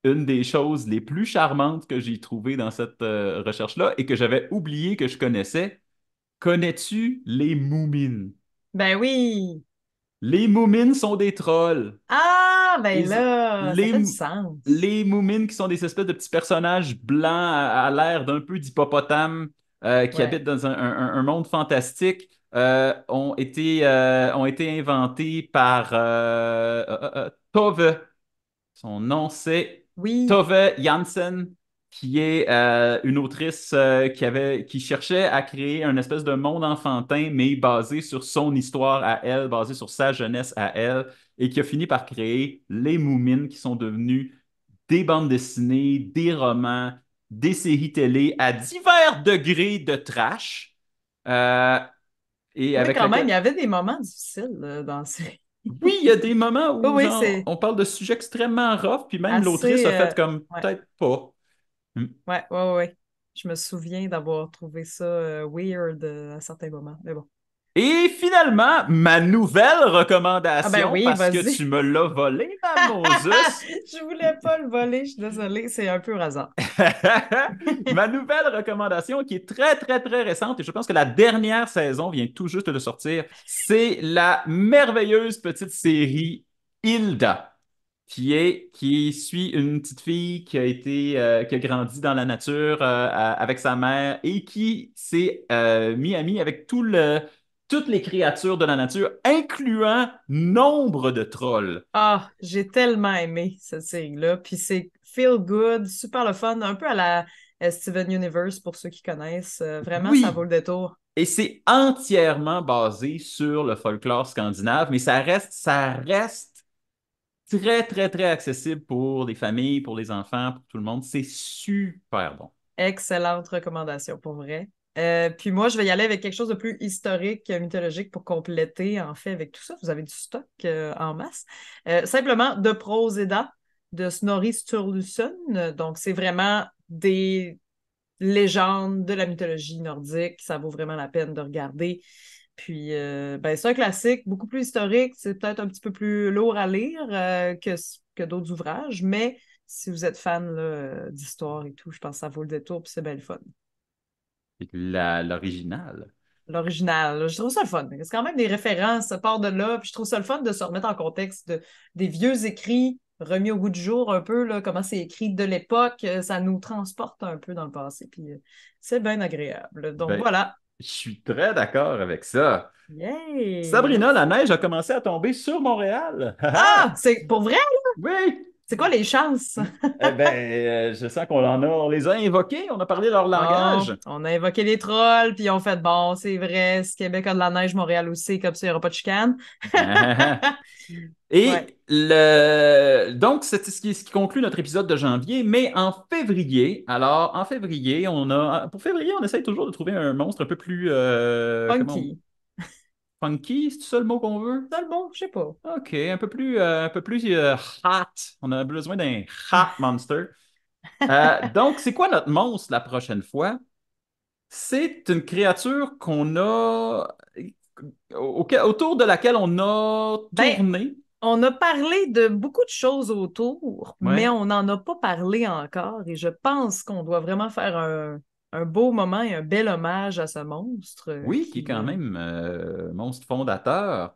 une des choses les plus charmantes que j'ai trouvées dans cette euh, recherche-là et que j'avais oublié que je connaissais Connais-tu les Moumines? Ben oui! Les Moumines sont des trolls. Ah, ben là, les, ça Les Moumines qui sont des espèces de petits personnages blancs à, l'air d'un peu d'hippopotame euh, qui habitent dans un, monde fantastique. Euh, ont, été, euh, ont été inventés par Tove. Son nom, c'est Tove Janssen, qui est euh, une autrice euh, qui, avait, qui cherchait à créer un espèce de monde enfantin, mais basé sur son histoire à elle, basé sur sa jeunesse à elle, et qui a fini par créer les Moumines, qui sont devenus des bandes dessinées, des romans, des séries télé à divers degrés de trash. Euh, et quand même, il y avait des moments difficiles dans ces... Oui, il y a des moments où on parle de sujets extrêmement rough, puis même l'autrice a fait comme peut-être pas. Mm. Ouais, ouais, ouais. Je me souviens d'avoir trouvé ça euh, weird euh, à certains moments, mais bon. Et finalement, ma nouvelle ah, ben recommandation, parce que tu me l'as volé, Moses. je voulais pas le voler, je suis désolée, c'est un peu rasant. ma nouvelle recommandation, qui est très, très, très récente, et je pense que la dernière saison vient tout juste de sortir, c'est la merveilleuse petite série Hilda qui est qui suit une petite fille qui a été euh, qui a grandi dans la nature euh, avec sa mère et qui s'est euh, mis avec tout le toutes les créatures de la nature, incluant nombre de trolls. Ah, j'ai tellement aimé cette série-là. Puis c'est feel good, super le fun, un peu à la euh, Steven Universe pour ceux qui connaissent. Vraiment, ça vaut le détour. Et c'est entièrement basé sur le folklore scandinave, mais ça reste, ça reste très, très, très accessible pour les familles, pour les enfants, pour tout le monde. C'est super bon. Excellente recommandation, pour vrai. Euh, puis moi, je vais y aller avec quelque chose de plus historique, mythologique pour compléter, en fait, avec tout ça. Vous avez du stock euh, en masse. Euh, simplement, De Proseda de Snorri Sturluson. Donc, c'est vraiment des légendes de la mythologie nordique. Ça vaut vraiment la peine de regarder. Puis, euh, ben, c'est un classique, beaucoup plus historique. C'est peut-être un petit peu plus lourd à lire euh, que, que d'autres ouvrages, mais si vous êtes fan euh, d'histoire et tout, je pense que ça vaut le détour, puis c'est bien le fun. L'original. L'original, je trouve ça le fun. C'est quand même des références, ça part de là, puis je trouve ça le fun de se remettre en contexte de, des vieux écrits remis au goût du jour un peu, là, comment c'est écrit de l'époque, ça nous transporte un peu dans le passé, puis c'est bien agréable. Donc ben, voilà, je suis très d'accord avec ça. Sabrina, la neige a commencé à tomber sur Montréal. ah, c'est pour vrai? Oui. C'est quoi les chances? eh bien, euh, je sens qu'on en a, on les a invoqués, on a parlé leur ah, langage. on a invoqué les trolls, puis on fait bon, c'est vrai, si Québec a de la neige, Montréal aussi, comme ça, il n'y aura pas de chicane. Et le... donc, c'est ce qui, conclut notre épisode de janvier, mais en février, alors en février, on a. Pour février, on essaye toujours de trouver un monstre un peu plus. Euh, funky. Funky, c'est ça le mot qu'on veut? C'est le mot, je sais pas. OK, un peu plus, euh, un peu plus euh, hot. On a besoin d'un hot monster. Euh, donc, c'est quoi notre monstre la prochaine fois? C'est une créature qu'on a. autour de laquelle on a ben, tourné. on a parlé de beaucoup de choses autour, mais on n'en a pas parlé encore et je pense qu'on doit vraiment faire un un beau moment et un bel hommage à ce monstre. Euh, oui, qui est quand même euh, monstre fondateur.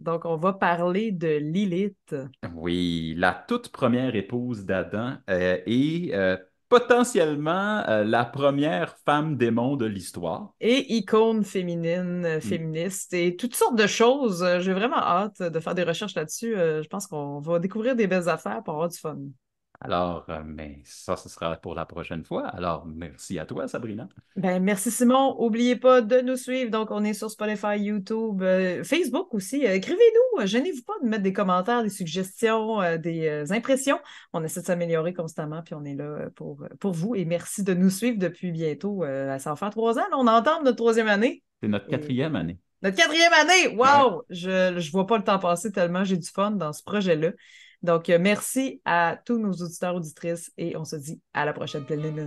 Donc, on va parler de Lilith. Oui, la toute première épouse d'Adam euh, et potentiellement la première femme démon de l'histoire. Et icône féminine, mm. féministe et toutes sortes de choses. J'ai vraiment hâte de faire des recherches là-dessus. je pense qu'on va découvrir des belles affaires pour avoir du fun. Alors, euh, mais ça, ce sera pour la prochaine fois. Alors, merci à toi, Sabrina. Ben, merci, Simon. N'oubliez pas de nous suivre. Donc, on est sur Spotify, YouTube, euh, Facebook aussi. Euh, écrivez-nous. Gênez-vous pas de mettre des commentaires, des suggestions, des impressions. On essaie de s'améliorer constamment, puis on est là pour, pour vous. Et merci de nous suivre depuis bientôt, ça va faire trois ans. on entend notre troisième année. C'est notre quatrième année. Notre quatrième année! Wow! Je ne vois pas le temps passer tellement j'ai du fun dans ce projet-là. Donc, euh, merci à tous nos auditeurs, auditrices et on se dit à la prochaine pleine